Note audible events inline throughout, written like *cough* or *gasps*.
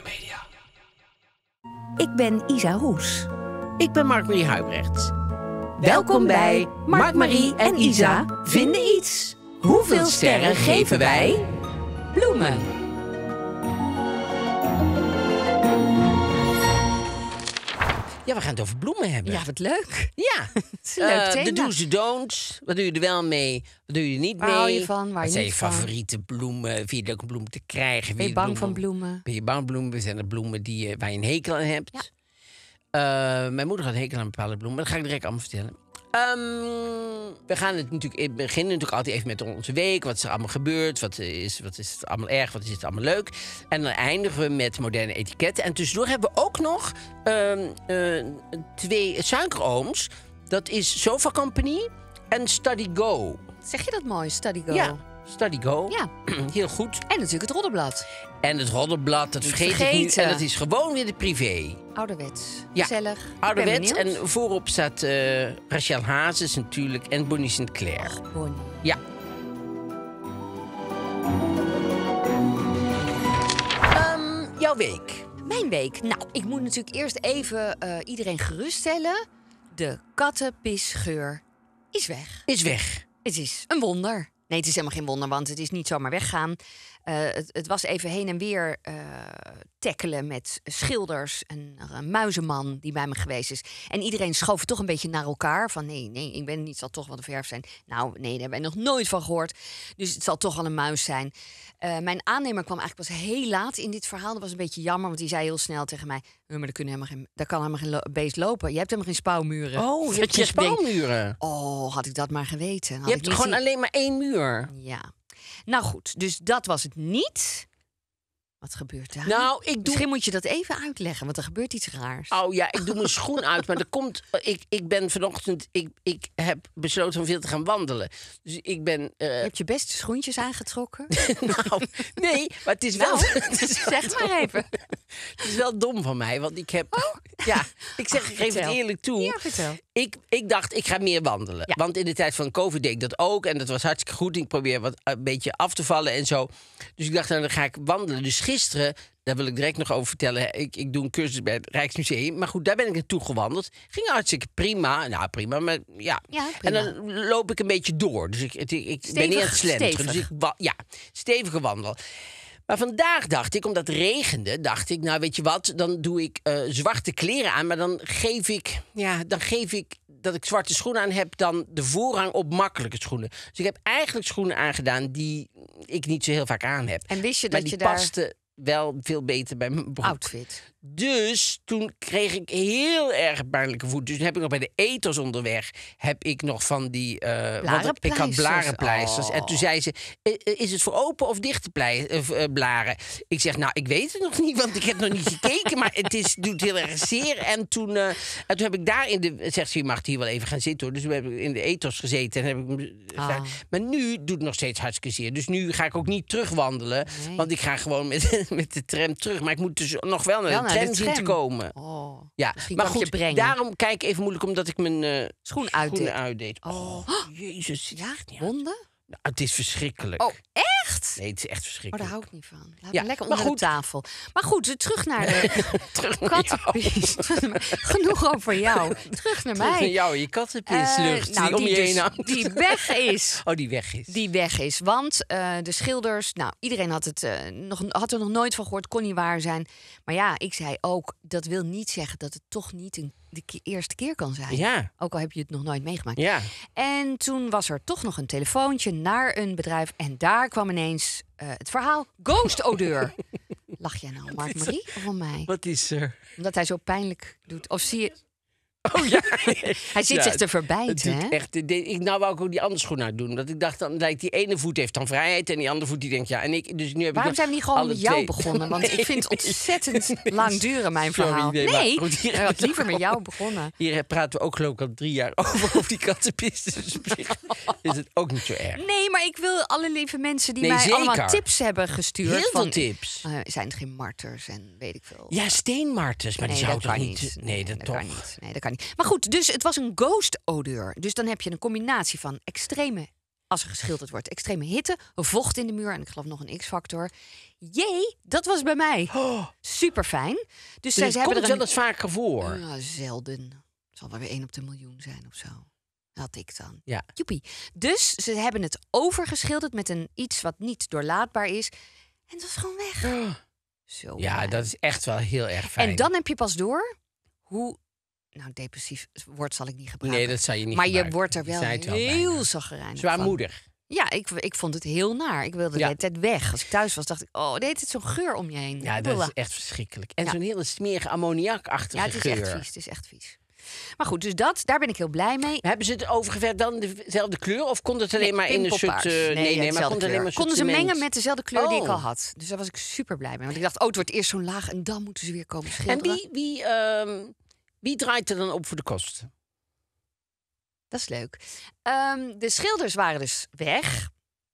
Media. Ik ben Isa Roes. Ik ben Mark-Marie Huibrechts. Welkom bij Mark-Marie en Isa vinden iets. Hoeveel sterren geven wij? Bloemen. Ja, we gaan het over bloemen hebben. Ja, wat leuk. Ja. *laughs* leuk eh, De do's, de don'ts. Wat doe je er wel mee? Wat doe je er niet Waar mee? hou je van? wat zijn je favoriete bloemen? Vind je leuk om bloemen te krijgen? Ben je bang van bloemen? Ben je bang bloemen? Zijn er bloemen die waar je een hekel aan hebt? Eh, mijn moeder had een hekel aan bepaalde bloemen. Dat ga ik direct allemaal vertellen. Ehm, we gaan het natuurlijk beginnen natuurlijk altijd even met onze week. Wat is er allemaal gebeurd? Wat is, wat is het allemaal erg? Wat is het allemaal leuk? En dan eindigen we met moderne etiketten. En tussendoor hebben we ook nog ehm, eh, twee suikerooms. Dat is Sofa Company en Study Go. Zeg je dat mooi, Study Go? Ja. Study Go. Ja. *clears throat* Heel goed. En natuurlijk het Roddenblad. En het Roddenblad, dat vergeet Vergeten. ik niet. En dat is gewoon weer de privé. Ouderwets. Ja. Gezellig. Ouderwets. En voorop staat uh, Rachel Hazes natuurlijk en Bonnie Sinclair. Claire. Bonnie. Ja. Ehm, jouw week. Mijn week. Nou, ik moet natuurlijk eerst even eh, iedereen geruststellen. De kattenpisgeur is weg. Is weg. Het is een wonder. Nee, het is helemaal geen wonder, want het is niet zomaar weggaan. Eh, het, was even heen en weer uh, tackelen met schilders. Een, een, muizenman die bij me geweest is. En iedereen schoof toch een beetje naar elkaar. Van nee, nee, ik ben niet, zal toch wel de verf zijn. Nou, nee, daar hebben we nog nooit van gehoord. Dus het zal toch wel een muis zijn. Eh, mijn aannemer kwam eigenlijk pas heel laat in dit verhaal. Dat was een beetje jammer, want die zei heel snel tegen mij... Maar daar, kunnen helemaal geen, daar kan helemaal geen beest lopen. Je hebt helemaal geen spouwmuren. Oh, je, *laughs* hebt geen spouwmuren. oh, had ik dat maar geweten. Had je hebt gewoon alleen maar één muur. Ja. Nou goed, dus dat was het niet. Wat gebeurt daar? Nou, ik Misschien moet je dat even uitleggen, want er gebeurt iets raars. Oh ja, ik doe mijn schoen uit, maar er komt... Eh, ik, ik ben vanochtend... Ik, ik heb besloten om veel te gaan wandelen. Dus ik ben... Uh... Je je beste schoentjes aangetrokken? *laughs* nou, nee, maar het is wel... Nou, *laughs* het is zeg maar even. het is wel dom van mij, want ik heb... Oh? Ja, ik zeg, geef het eerlijk toe. Ja, vertel. Ik, ik dacht, ik ga meer wandelen. Want in de tijd van COVID deed ik dat ook. En dat was hartstikke goed. Ik probeer wat eh, een beetje af te vallen en zo. Dus ik dacht, nou, dan ga ik wandelen. Dus gisteren, daar wil ik direct nog over vertellen. Ik, ik doe een cursus bij het Rijksmuseum. Maar goed, daar ben ik naartoe gewandeld. Ging hartstikke prima. Nou, prima, maar ja. ja prima. En dan loop ik een beetje door. Dus ik, ik, ben niet aan het slenteren. Dus ik, ja, stevige wandel. Maar vandaag dacht ik, omdat het regende, dacht ik, nou weet je wat, dan doe ik eh, zwarte kleren aan. Maar dan geef ik, ja, dan geef ik dat ik zwarte schoenen aan heb, dan de voorrang op makkelijke schoenen. Dus ik heb eigenlijk schoenen aangedaan die ik niet zo heel vaak aan heb. En wist je dat die je paste daar... wel veel beter bij mijn broek. Outfit. Dus toen kreeg ik heel erg pijnlijke voeten Dus toen heb ik nog bij de etos onderweg... heb ik nog van die... Eh, ik had blarenpleisters. En toen oh. zei ze, eh, is het voor open of dichte eh, blaren? Ik zeg, nou, ik weet het nog niet, want ik heb nog niet gekeken. Maar het is, doet heel erg zeer. En toen, en toen heb ik daar in de... Zegt ze, je mag hier wel even gaan zitten, Dus toen heb ik in de eters gezeten. En heb ik, oh. Maar nu doet het nog steeds hartstikke zeer. Dus nu ga ik ook niet terugwandelen. Want ik ga gewoon met, *laughs* met de tram terug. Maar ik moet dus nog wel naar tram nou, zien te komen. Oh, ja, maar goed, daarom kijk even moeilijk omdat ik mijn uh, eh, schoen uitdeed. Schoenen uitdeed. Oh, oh jezus. Ja, wonden? Nou, het is verschrikkelijk. Oh, echt? Nee, het is echt verschrikkelijk. Maar oh, daar hou ik niet van. Laat ja, lekker onder de tafel. Maar goed, terug naar de *laughs* terug kattenpis. *laughs* Genoeg over jou. Terug naar terug mij. Naar jou, je kattenpislucht uh, die, nou, om je heen dus Die weg is. *laughs* Oh, die weg is. Die weg is. Want eh, de schilders... Nou, iedereen had, het, eh, nog, had er nog nooit van gehoord. Kon niet waar zijn. Maar ja, ik zei ook... Dat wil niet zeggen dat het toch niet een de eerste keer kan zijn. Ja. Ook al heb je het nog nooit meegemaakt. Ja. En toen was er toch nog een telefoontje naar een bedrijf. En daar kwam ineens eh, het verhaal Ghost Odeur. *laughs* Lach jij nou, Mark Marie, of van mij? Wat is er? Omdat hij zo pijnlijk doet. Of zie je... *laughs* Oh ja. Hij zit zich te verbijten, hè? Echt, ik, nou wou ik ook die andere schoen uit doen. Dat ik dacht, dan lijkt die ene voet heeft dan vrijheid en die andere voet die denkt ja. En ik, dus nu heb Waarom zijn we niet gewoon met jou begonnen? Want ik *laughs* vind het ontzettend *laughs* lang duren, mijn Sorry, verhaal. nee, Goed, ik had liever met jou begonnen. Hier praten we ook geloof ik al drie jaar over of die kattenpisten. Dus is het ook niet zo erg. Nee, maar ik wil alle lieve mensen die mij allemaal tips hebben gestuurd. Heel van, veel tips. Eh, zijn het geen marters en weet ik veel. Ja, steenmarters, maar die zou toch niet... Nee, dat, toch niet. Nee, dat kan maar goed, dus het was een ghost odeur. Dus dan heb je een combinatie van extreme, als er geschilderd wordt, extreme hitte, vocht in de muur en ik geloof nog een X-factor. Jee, dat was bij mij. *gasps* Oh. Super fijn. Dus, dus zij, het wel eens vaker voor. zelden. Het zal wel weer één op de miljoen zijn of zo. Had ik dan. Ja. Joepie. Dus ze hebben het overgeschilderd met een iets wat niet doorlaatbaar is. En het was gewoon weg. Oh. Zo ja, dat is echt wel heel erg fijn. En dan heb je pas door hoe nou, depressief woord zal ik niet gebruiken. Nee, dat zou je niet Maar je wordt er wel, wel heel zagrijnig Zwaarmoedig. Ja, ik, ik vond het heel naar. Ik wilde de hele tijd weg. Als ik thuis was, dacht ik, oh, deed het zo'n geur om je heen. Ja, dat is echt verschrikkelijk. En zo'n hele smerige ammoniakachtige geur. Ja, het is echt vies. Het is echt vies. Maar goed, dus dat, daar ben ik heel blij mee. Hebben ze het overgever dan dezelfde kleur? Of kon het alleen maar in een soort... Eh, nee, nee, nee maar kon alleen maar Konden ze mengen met dezelfde kleur die ik al oh. had. Dus daar was ik super blij mee. Want ik dacht, oh, het wordt eerst zo'n laag en dan moeten ze weer komen schilderen. En wie, wie ehm, wie draait er dan op voor de kosten? Dat is leuk. Ehm, de schilders waren dus weg.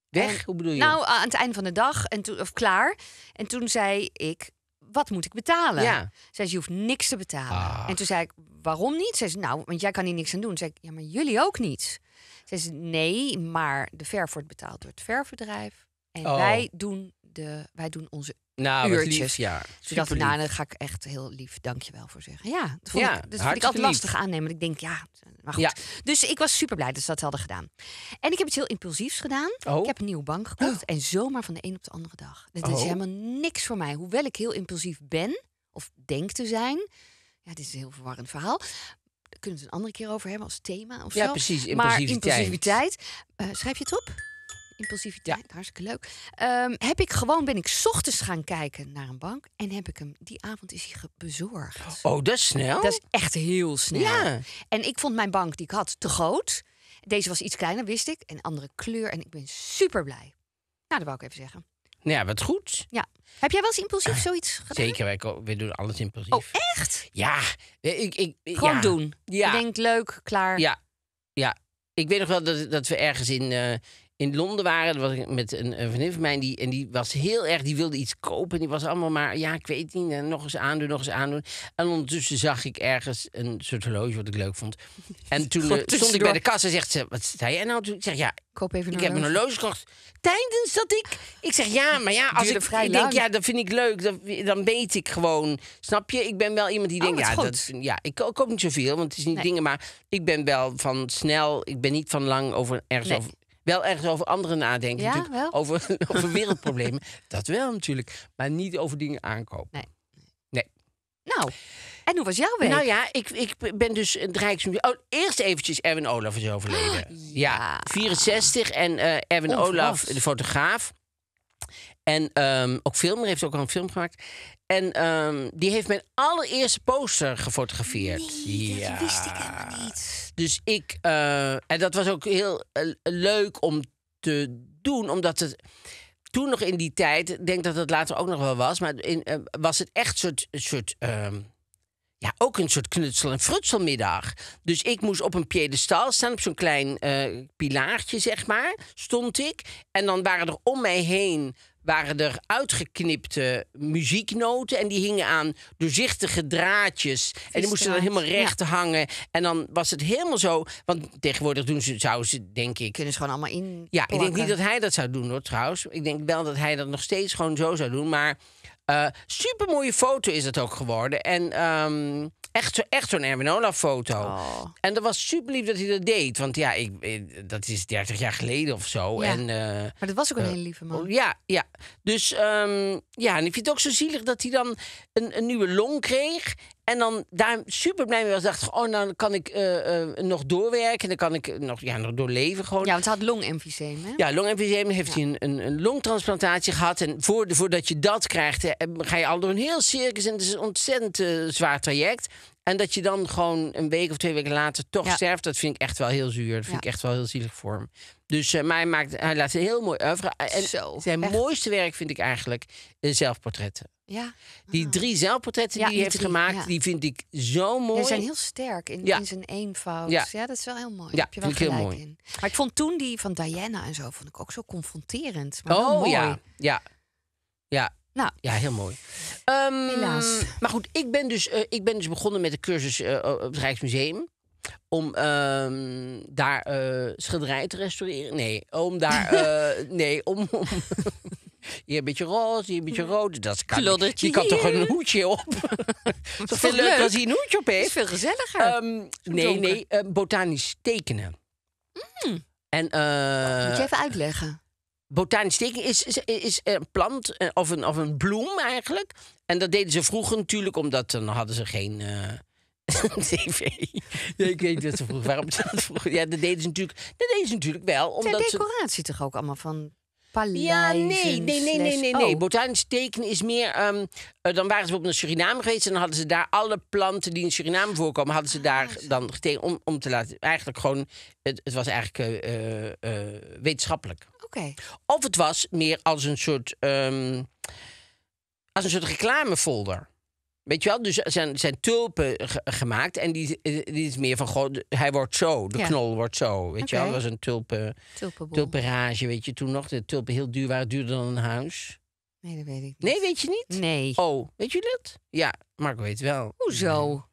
Weg? Hoe bedoel je? Nou, aan het einde van de dag, en toen, of klaar. En toen zei ik, wat moet ik betalen? Ja. Zij zei, je hoeft niks te betalen. Ah. En toen zei ik, waarom niet? Ze zei, nou, want jij kan hier niks aan doen. Toen zei ik, ja, maar jullie ook niet. Ze zei, nee, maar de verf wordt betaald door het verfbedrijf. En oh. wij, doen de, wij doen onze nou, uurtjes. Lief, ja. Dus dacht, nou, dan ga ik echt heel lief dankjewel voor zeggen. Ja, dat vond, ja, ik, dat vond ik altijd lastig aannemen. Ik denk, ja, maar goed. Dus ik was super blij dat ze dat hadden gedaan. En ik heb iets heel impulsiefs gedaan. Oh. Ik heb een nieuwe bank gekocht. En zomaar van de een op de andere dag. Dus oh. is helemaal niks voor mij. Hoewel ik heel impulsief ben, of denk te zijn. Ja, dit is een heel verwarrend verhaal. Daar kunnen we het een andere keer over hebben als thema of ja, precies. Impulsiviteit. Maar eh, schrijf je het op? impulsiviteit, hartstikke leuk. Ehm, heb ik gewoon, ben ik ochtends gaan kijken naar een bank en heb ik hem, die avond is hij bezorgd. Oh, dat is snel. Dat is echt heel snel. Ja. En ik vond mijn bank die ik had te groot. Deze was iets kleiner, wist ik. En andere kleur. En ik ben super blij. Nou, dat wou ik even zeggen. Nou ja, wat goed. Ja. Heb jij wel eens impulsief ah, zoiets gedaan? Zeker, wij, wij doen alles impulsief. Oh, echt? Ja. Eh, ik, ik, eh, Gewoon doen. Ja. denk, leuk, klaar. Ja. ja. Ik weet nog wel dat, dat we ergens in, eh, in Londen waren. was ik met een, vriendin van mij. Die, en die was heel erg, die wilde iets kopen. En die was allemaal maar, ja, ik weet niet. En eh, nog eens aandoen, nog eens aandoen. En ondertussen zag ik ergens een soort horloge wat ik leuk vond. En toen eh, stond ik bij de kassa en zegt ze, wat zei En nou? Toen ik zeg, ja, Koop even ik heb een horloge gekocht. Tijdens dat ik... Ik zeg, ja, maar ja, als ik, ik denk, ja, dat vind ik leuk. dan weet ik gewoon, snap je? Ik ben wel iemand die oh, denkt, ja, dat, ja, ik koop niet zoveel, want het is niet dingen. Maar ik ben wel van snel, ik ben niet van lang over ergens over wel ergens over anderen nadenken. Ja, natuurlijk. Wel? Over, *laughs* over wereldproblemen. dat wel natuurlijk. Maar niet over dingen aankopen. Nee. nee. Nou, en hoe was jouw week? Nou ja, ik, ik ben dus het Rijksmuseum... Oh, eerst eventjes Erwin Olaf is overleden. Ah, ja. 64 en uh, Erwin Olaf, de fotograaf... En ehm, ook film, heeft ook al een film gemaakt. En ehm, die heeft mijn allereerste poster gefotografeerd. ja. wist ik helemaal niet. Dus ik... Eh, en dat was ook heel eh, leuk om te doen, omdat het... Toen nog in die tijd, ik denk dat het later ook nog wel was... maar in, eh, was het echt soort... soort ehm, ja, ook een soort knutsel- en frutselmiddag. Dus ik moest op een piedestal staan, op zo'n klein pilaartje, zeg maar, stond ik. En dan waren er om mij heen waren er uitgeknipte muzieknoten. En die hingen aan doorzichtige draadjes. en die moesten dan helemaal recht hangen. En dan was het helemaal zo. Want tegenwoordig doen ze, zou ze, denk ik. Kunnen ze gewoon allemaal in. Ja, ik denk niet dat hij dat zou doen hoor, trouwens. Ik denk wel dat hij dat nog steeds gewoon zo zou doen. Maar eh, super mooie foto is het ook geworden. En um, echt, echt zo'n Erwin Olaf foto. Oh. En dat was super lief dat hij dat deed. Want ja, ik, eh, dat is 30 jaar geleden of zo. En, eh, maar dat was ook een uh, hele lieve man. ja, ja. Dus ehm, ja, en ik vind het ook zo zielig dat hij dan een, een nieuwe long kreeg. En dan daar super blij mee was. Dacht ik, oh, dan kan ik eh, eh, nog doorwerken. Dan kan ik eh, nog, ja, nog doorleven gewoon. Ja, want ze had longemfyseem, Ja, longemfyseem. heeft hij een, een, een, longtransplantatie gehad. En voor, voordat je dat krijgt, ga je al door een heel circus. En het is een ontzettend zwaar traject. En dat je dan gewoon een week of twee weken later toch sterft, dat vind ik echt wel heel zuur. Dat vind ik echt wel heel zielig voor hem. Dus uh, mij maakt, hij laat een heel mooi oeuvre. Eh, en zijn mooiste werk vind ik eigenlijk eh, zelfportretten. Ja. Die ah. drie zelfportretten die hij heeft gemaakt, die vind ik zo mooi. Ze zijn heel sterk in, in zijn eenvoud. Ja. dat is wel heel mooi. Ja, Heb je wel gelijk heel mooi. in. Maar ik vond toen die van Diana en zo vond ik ook zo confronterend. Maar oh mooi. ja, ja, ja. Nou. Ja, heel mooi. Um, Helaas. Ehm, maar goed, ik ben dus, ik ben dus begonnen met de cursus op het Rijksmuseum om ehm, daar uh, schilderij te restaureren. Nee, om daar. Eh, *laughs* nee, om. om *laughs* een beetje roze, hier een beetje rood. Dat kan. Kloddertje. Die kan toch een hoedje op? *laughs* dat is veel leuk. leuk als hij een hoedje op heeft. Is veel gezelliger. Ehm, nee, nee, ehm, botanisch tekenen. Mm. En, eh, Moet je even uitleggen? Botanisch tekenen is, is, is, een plant of een, of een bloem eigenlijk. En dat deden ze vroeger natuurlijk, omdat dan hadden ze geen *laughs* TV. ik weet dat ze vroeg waarom ze dat vroeg. Ja, dat deden ze natuurlijk, dat deden ze natuurlijk wel. Omdat de decoratie toch ook allemaal van paleizen? Ja, nee, nee, nee, nee, nee. nee. Oh. Botanisch tekenen is meer... Ehm, eh, dan waren ze op naar Suriname geweest... en dan hadden ze daar alle planten die in Suriname voorkomen... hadden ze daar ah, dan getekend om, om te laten... Eigenlijk gewoon... Het, het was eigenlijk eh, eh, wetenschappelijk. Oké. Of het was meer als een soort... Ehm, als een soort reclamefolder. Weet je wel, dus zijn, zijn tulpen gemaakt. En die, is meer van, god, hij wordt zo. De knol wordt zo. Weet je wel, dat was een tulpen, tulpenrage, weet je, toen nog. De tulpen heel duur waren, duurder dan een huis. Nee, dat weet ik niet. Nee, weet je niet? Nee. Oh, weet je dat? Ja, Marco weet wel. Hoezo?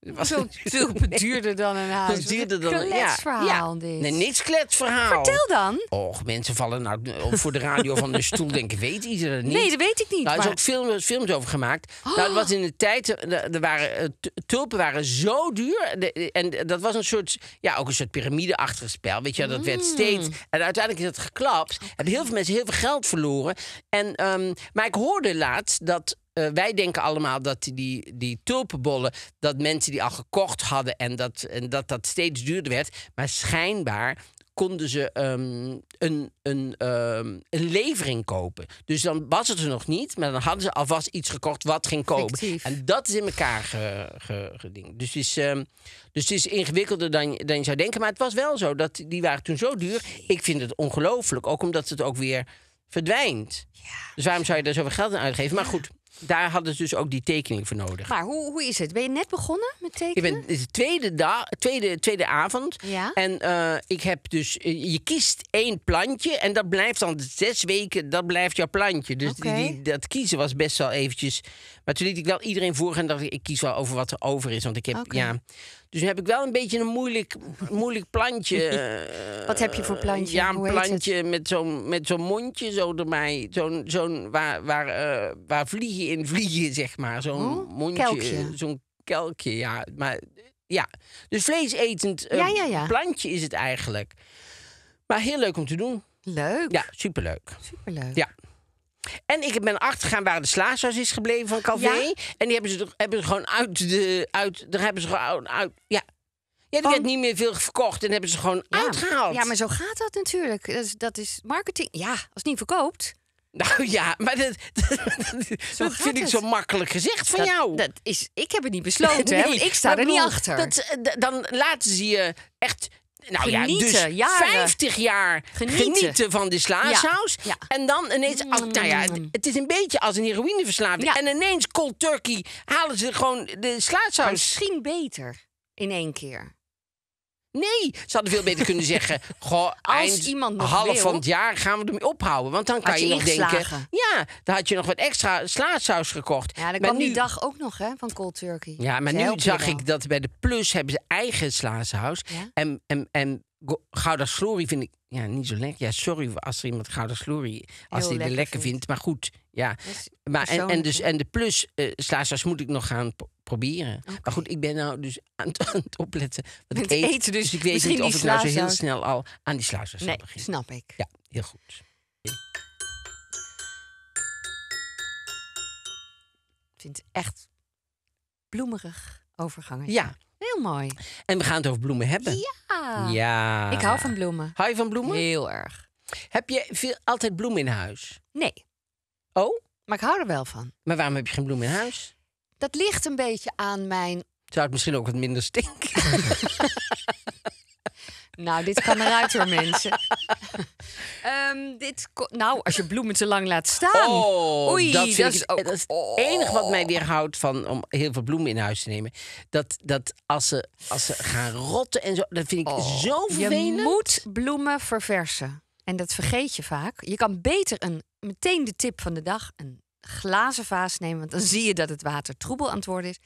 Was *laughs* Veel, duurder dan een huis. duurder dan een kletsverhaal. Ja, Nee, niks kletsverhaal. Vertel dan. Och, mensen vallen nou voor de radio van de stoel. Denken, weet iedereen dat niet? Nee, dat weet ik niet. Daar nou, maar... is ook films, films over gemaakt. dat oh. nou, was in de tijd. Eh, er waren, eh, tulpen waren zo duur. en dat was een soort. Ja, ook een soort piramideachtig spel. Weet je, dat werd mm. steeds. En uiteindelijk is dat geklapt. Okay. Hebben heel veel mensen heel veel geld verloren. En, ehm, maar ik hoorde laatst dat eh, wij denken allemaal dat die, die tulpenbollen, dat mensen die al gekocht hadden en dat en dat, dat steeds duurder werd. Maar schijnbaar konden ze ehm, een, een, ehm, een levering kopen. Dus dan was het er nog niet, maar dan hadden ze alvast iets gekocht wat ging kopen. En dat is in elkaar ge, geding. Dus het is, ehm, dus het is ingewikkelder dan, dan je zou denken. Maar het was wel zo, dat die waren toen zo duur. Ik vind het ongelooflijk, ook omdat het ook weer verdwijnt. Ja. Dus waarom zou je daar zoveel geld aan uitgeven? Maar goed, daar hadden ze dus ook die tekening voor nodig. Maar hoe, hoe is het? Ben je net begonnen met tekenen? Ik ben de tweede, dag, tweede, tweede avond. Ja. En eh, ik heb dus... Eh, je kiest één plantje en dat blijft dan zes weken, dat blijft jouw plantje. Dus die, dat kiezen was best wel eventjes... Maar toen liet ik wel iedereen voorgaan dat ik, kies wel over wat er over is. Want ik heb, ja... Dus nu heb ik wel een beetje een moeilijk, moeilijk plantje. *laughs* Eh, Wat heb je voor plantje? Ja, een plantje met zo'n, met zo'n mondje zo erbij. Zo'n, zo'n waar, waar, uh, waar vliegen in vliegen, zeg maar. Zo'n hm? mondje. Zo'n kelkje, ja. Maar, ja. Dus vleesetend uh, plantje is het eigenlijk. Maar heel leuk om te doen. Leuk. Ja, superleuk. Superleuk. Ja. En ik ben achtergegaan waar de slaashuis is gebleven van café En die hebben ze, hebben ze gewoon uit de... Uit, daar hebben ze gewoon uit... Ja, ja, die werd niet meer veel verkocht en hebben ze gewoon uitgehaald. Ja, maar zo gaat dat natuurlijk. Dat is, dat is marketing. Ja, als het niet verkoopt. Nou ja, maar dat, *laughs* dat, vind ik zo makkelijk gezegd van jou. Dat is, ik heb het niet besloten, *laughs* nee, ik sta er niet achter. Eh, dan laten ze je echt nou genieten, ja, dus 50 jaar genieten, van de slaasaus. En dan ineens, mm. nou ja, het is een beetje als een heroïneverslaving. En ineens cold turkey halen ze gewoon de slaasaus. Misschien beter in één keer. Nee, ze hadden veel beter kunnen zeggen. *laughs* Goh, Als iemand nog half van het jaar gaan we ermee ophouden. Want dan kan je, je nog denken. Ja, dan had je nog wat extra slaasaus gekocht. Ja, dan kwam nu, die dag ook nog hè, van cold turkey. Ja, maar nu zag ik dat bij de Plus hebben ze eigen slaasaus. En, en, en Gouda's Glory vind ik ja, niet zo lekker. Ja, sorry als er iemand gouden slurry als hij lekker, lekker vindt. Maar goed, ja. Maar en, en, dus, en de plus uh, slaasas moet ik nog gaan proberen. Maar goed, ik ben nou dus aan, het, *laughs* opletten wat ik eet. Eten, dus, dus ik weet niet of ik nou zo heel snel al aan die slaasas nee, begin. snap ik. Ja, heel goed. Ik vind het echt bloemerig overgangen. Ja. Heel mooi. En we gaan het over bloemen hebben. Ja. Ja. Ik hou van bloemen. Hou je van bloemen? Heel erg. Heb je veel, altijd bloemen in huis? Nee. Oh? Maar ik hou er wel van. Maar waarom heb je geen bloemen in huis? Dat ligt een beetje aan mijn... Zou het misschien ook wat minder stinken? *laughs* nou, dit kan eruit hoor, mensen. *laughs* Ehm, dit nou, als je bloemen te lang laat staan. Oh, Oei, dat, is, ook, het oh. enige wat mij weerhoudt van om heel veel bloemen in huis te nemen. Dat, dat als, ze, als ze gaan rotten en zo, dat vind ik oh, zo vervelend. Je moet bloemen verversen. En dat vergeet je vaak. Je kan beter een, meteen de tip van de dag, een glazen vaas nemen. Want dan zie je dat het water troebel aan het worden is.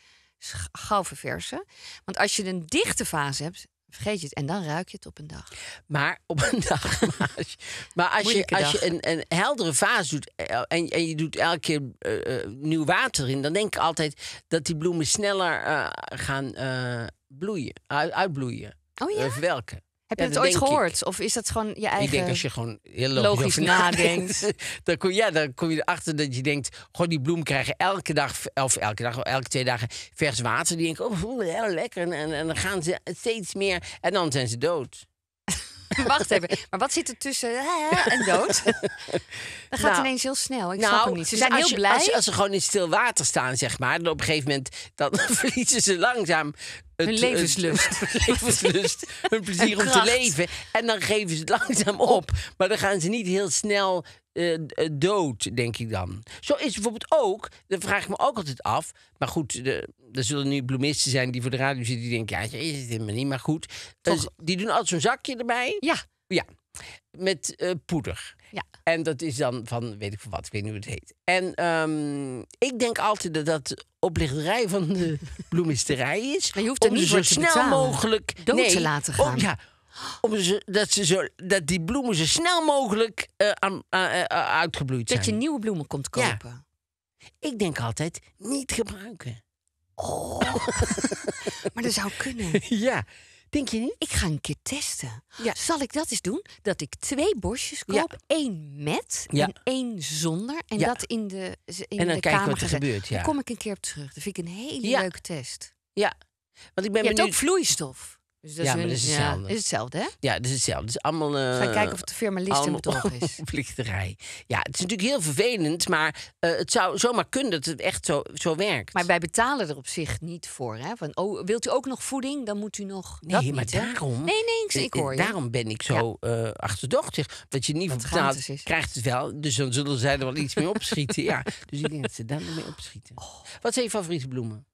Gauw verversen. Want als je een dichte vaas hebt, vergeet je het. En dan ruik je het op een dag. Maar op een *laughs* dag. Maar als je, maar als je, als je een, een, heldere vaas doet eh, eh, en, en je doet elke keer eh, nieuw water in, dan denk ik altijd dat die bloemen sneller gaan bloeien, uitbloeien. Oh ja. Welke? Heb je dat, ooit gehoord? Of is dat gewoon je eigen... Ik denk als je gewoon heel logisch, *laughs* nadenkt. *laughs* dan kom, ja, je erachter dat je denkt... Goh, die bloem krijgen elke dag, of elke dag, of elke twee dagen vers water. Die denken, oh, heel lekker. en, en dan gaan ze steeds meer. En dan zijn ze dood. *laughs* Wacht even. Maar wat zit er tussen en dood? *laughs* Dat gaat nou, ineens heel snel. Ik snap nou, het niet. Ze zijn heel blij. Als, als, ze gewoon in stil water staan, zeg maar. Dan op een gegeven moment dan *laughs* verliezen ze langzaam het, hun levenslust. Het, levenslust hun plezier om te leven. En dan geven ze het langzaam op. Maar dan gaan ze niet heel snel eh, eh, dood, denk ik dan. Zo is bijvoorbeeld ook, Dan vraag ik me ook altijd af. Maar goed, er zullen nu bloemisten zijn die voor de radio zitten. Die denken, ja, is het helemaal niet, maar goed. Eh, die doen altijd zo'n zakje erbij. Ja. Ja, met poeder. Ja. En dat is dan van weet ik van wat, ik weet niet hoe het heet. En ehm, ik denk altijd dat dat oplichterij van de *laughs* bloemisterij is. Maar je hoeft er niet zo snel mogelijk dood te laten oh, gaan. ja, om ze, dat, ze zo, dat die bloemen zo snel mogelijk eh, aan, eh, eh, uitgebloeid zijn. Dat je nieuwe bloemen komt kopen. Ik denk altijd, niet gebruiken. Oh. *laughs* maar dat zou kunnen. *laughs* Ja. Denk je niet? Ik ga een keer testen. Ja. Zal ik dat eens doen? Dat ik twee bosjes koop. één met en één zonder. En dat in de in En dan de kijken wat er gebeurt. Ja. Dan kom ik een keer op terug. Dat vind ik een hele leuke test. Ja. Want ik ben Je hebt ook vloeistof. Dus dat ja, is, dat is hetzelfde. Ja, is hetzelfde, hè? Ja, dat is hetzelfde. Het is dus allemaal... Uh, kijken of het *laughs* is. Oplichterij. Ja, het is natuurlijk heel vervelend, maar eh, het zou zomaar kunnen dat het echt zo, zo werkt. Maar wij betalen er op zich niet voor, hè? Van, oh, wilt u ook nog voeding? Dan moet u nog... Nee, dat maar niet, daarom... Nee, nee, ik, eh, hoor je. Daarom ben ik zo achterdochtig. Dat je niet voor betaalt, krijgt het wel. Dus dan zullen zij er wel iets mee *laughs* opschieten, ja. Dus ik denk dat ze daar mee opschieten. Oh. Wat zijn je favoriete bloemen?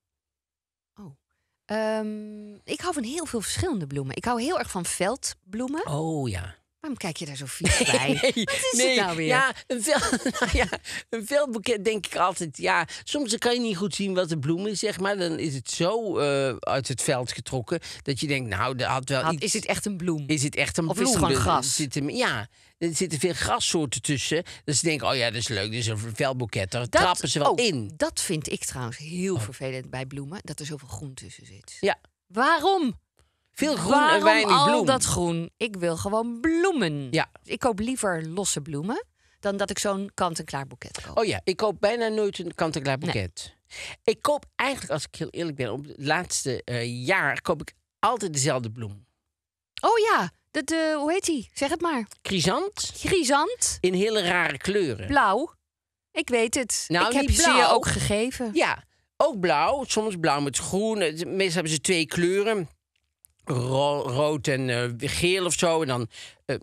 Ehm, ik hou van heel veel verschillende bloemen. Ik hou heel erg van veldbloemen. Oh ja. Waarom kijk je daar zo vies *laughs* bij? Nee, Wat is het nou weer? Ja, een *laughs* nou ja, een veldboeket denk ik altijd. Ja, soms kan je niet goed zien wat de bloem is, zeg maar. Dan is het zo eh, uit het veld getrokken dat je denkt, nou, dat had wel iets. Is het echt een bloem? Is het echt een of bloem? Of is het gewoon gras? Er, ja, er zitten veel grassoorten tussen. Dus ze denken, oh ja, dat is leuk, Dus is een veldboeket. Daar trappen ze wel oh, in. Dat vind ik trouwens heel oh. vervelend bij bloemen, dat er zoveel groen tussen zit. Ja. Waarom? Veel groen Waarom en weinig bloem. dat groen? Ik wil gewoon bloemen. Ja. Ik koop liever losse bloemen dan dat ik zo'n kant-en-klaar boeket koop. Oh ja, ik koop bijna nooit een kant-en-klaar boeket. Nee. Ik koop eigenlijk, als ik heel eerlijk ben, op het laatste eh, jaar koop ik altijd dezelfde bloem. Oh ja, dat, eh, hoe heet die? Zeg het maar. Chrysant. Chrysant. In hele rare kleuren. Blauw. Ik weet het. Nou, ik heb ze je ook gegeven. Ja, ook blauw. Soms blauw met groen. Meestal hebben ze twee kleuren rood en eh, geel of zo. En dan uh,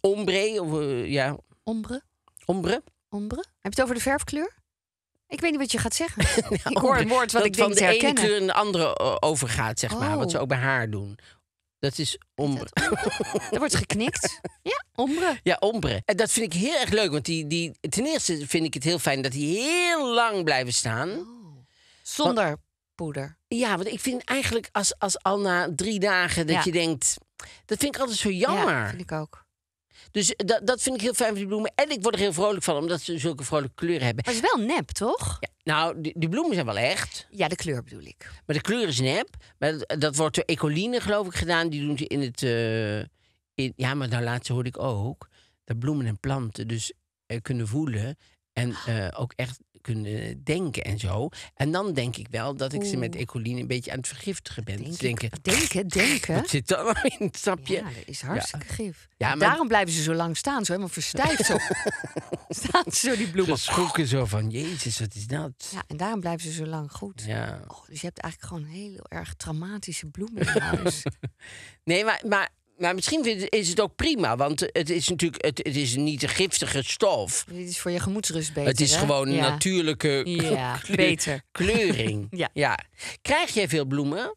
ombre. Of, eh, ja. Ombre? Ombre. Ombre? Heb je het over de verfkleur? Ik weet niet wat je gaat zeggen. *laughs* ik nou, hoor het woord wat ik denk van de ene kleur in de andere overgaat, zeg maar. Wat ze oh. ook bij haar doen. Dat is ombre. Er wordt geknikt. *laughs* Ja, ombre. Ja, ombre. En dat vind ik heel erg leuk. Want die, die, ten eerste vind ik het heel fijn dat die heel lang blijven staan. Oh. Zonder poeder. Ja, want ik vind eigenlijk als, als al na drie dagen dat je denkt... Dat vind ik altijd zo jammer. Ja, vind ik ook. Dus dat, dat vind ik heel fijn van die bloemen. En ik word er heel vrolijk van, omdat ze zulke vrolijke kleuren hebben. Maar het is wel nep, toch? Ja, Nou, die, bloemen zijn wel echt. Ja, de kleur bedoel ik. Maar de kleur is nep. Maar dat, wordt door Ecoline, geloof ik, gedaan. Die doen ze in het... Eh, in, ja, maar daar nou, laatste hoorde ik ook... dat bloemen en planten dus eh, kunnen voelen... en eh, ook echt kunnen denken en zo. En dan denk ik wel dat ik ze met ecoline een beetje aan het vergiftigen ben. Denk denken, denken, denken. Wat zit dan in het sapje? Ja, dat is hartstikke gif. Ja, maar... Daarom blijven ze zo lang staan, zo helemaal verstijfd. Zo. *laughs* staan ze zo die bloemen. Ze schokken zo van, jezus, wat is dat? Ja, en daarom blijven ze zo lang goed. Ja. Oh, dus je hebt eigenlijk gewoon heel erg traumatische bloemen in huis. *laughs* nee, maar, maar maar misschien is het ook prima, want het is natuurlijk het, het is niet een giftige stof. Dit is voor je gemoedsrust beter. Het is gewoon een natuurlijke ja, *laughs* beter. kleuring. *laughs* ja. Krijg jij veel bloemen?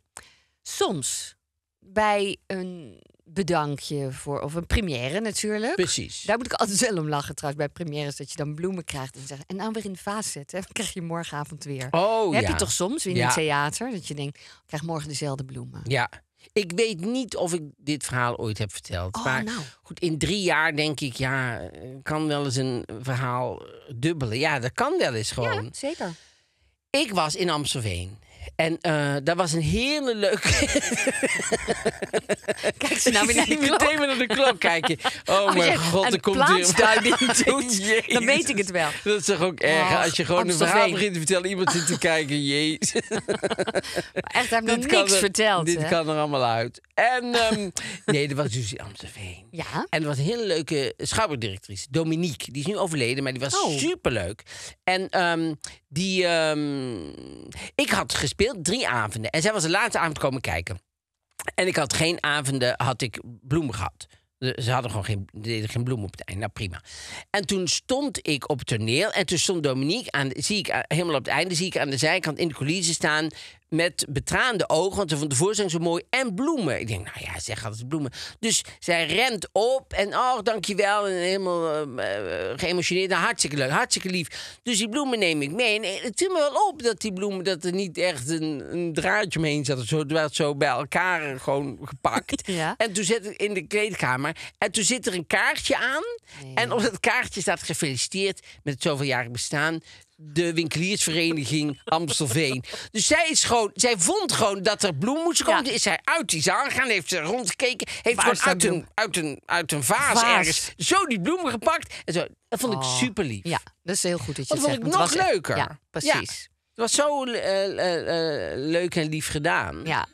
Soms. Bij een bedankje voor, of een première natuurlijk. Precies. Daar moet ik altijd wel om lachen trouwens bij premières, dat je dan bloemen krijgt en zeggen. en nou weer in de vaas zetten, dan krijg je morgenavond weer. Oh, ja. Heb je toch soms in het theater, dat je denkt, ik krijg morgen dezelfde bloemen. Ja. Ik weet niet of ik dit verhaal ooit heb verteld. Oh, maar nou. goed, in drie jaar denk ik, ja, kan wel eens een verhaal dubbelen. Ja, dat kan wel eens gewoon. Ja, zeker. Ik was in Amstelveen. En daar eh, dat was een hele leuke. *laughs* Kijk ze nou weer naar de klok. Meteen weer naar de klok kijken. *laughs* Oh, oh mijn god, er komt weer een *laughs* Dan weet ik het wel. Dat is toch ook erg als je gewoon Amstelveen. een verhaal begint te vertellen. Iemand zit te kijken, jezus. echt, hij heeft niks verteld. Dit kan er allemaal uit. En ehm, nee, dat was dus Amstelveen. Ja. En er was een hele leuke schouwburgdirectrice, Dominique. Die is nu overleden, maar die was oh. superleuk. En ehm, die... Ehm, ik had gespeeld gespeeld, drie avonden. En zij was de laatste avond komen kijken. En ik had geen avonden, had ik bloemen gehad. Ze hadden gewoon geen, deden geen bloem op het einde. Nou, prima. En toen stond ik op het toneel. En toen stond Dominique aan, zie ik, eh, helemaal op het einde, zie ik aan de zijkant in de coulissen staan met betraande ogen, want ze vond de zijn zo mooi, en bloemen. Ik denk, nou ja, zeg altijd bloemen. Dus zij rent op en, oh, dankjewel, en helemaal uh, geëmotioneerd. Nou, hartstikke leuk, hartstikke lief. Dus die bloemen neem ik mee. En eh, het viel me wel op dat die bloemen, dat er niet echt een, draadje mee zat. het werd zo bij elkaar gewoon gepakt. *laughs* En toen zit ik in de kleedkamer, en toen zit er een kaartje aan. En op dat kaartje staat gefeliciteerd met het zoveel bestaan de winkeliersvereniging Amstelveen. Dus zij, is gewoon, zij vond gewoon dat er bloem moest komen. Ja. Is zij uit die zaal gegaan, heeft ze rondgekeken. Heeft gewoon uit een, uit, een, uit een vaas, ergens zo die bloemen gepakt. En zo. Dat vond ik oh. super lief. Ja, dat is heel goed dat je dat vond ik nog leuker. Ja, precies. het was zo eh, eh, eh, leuk en lief gedaan. Ja.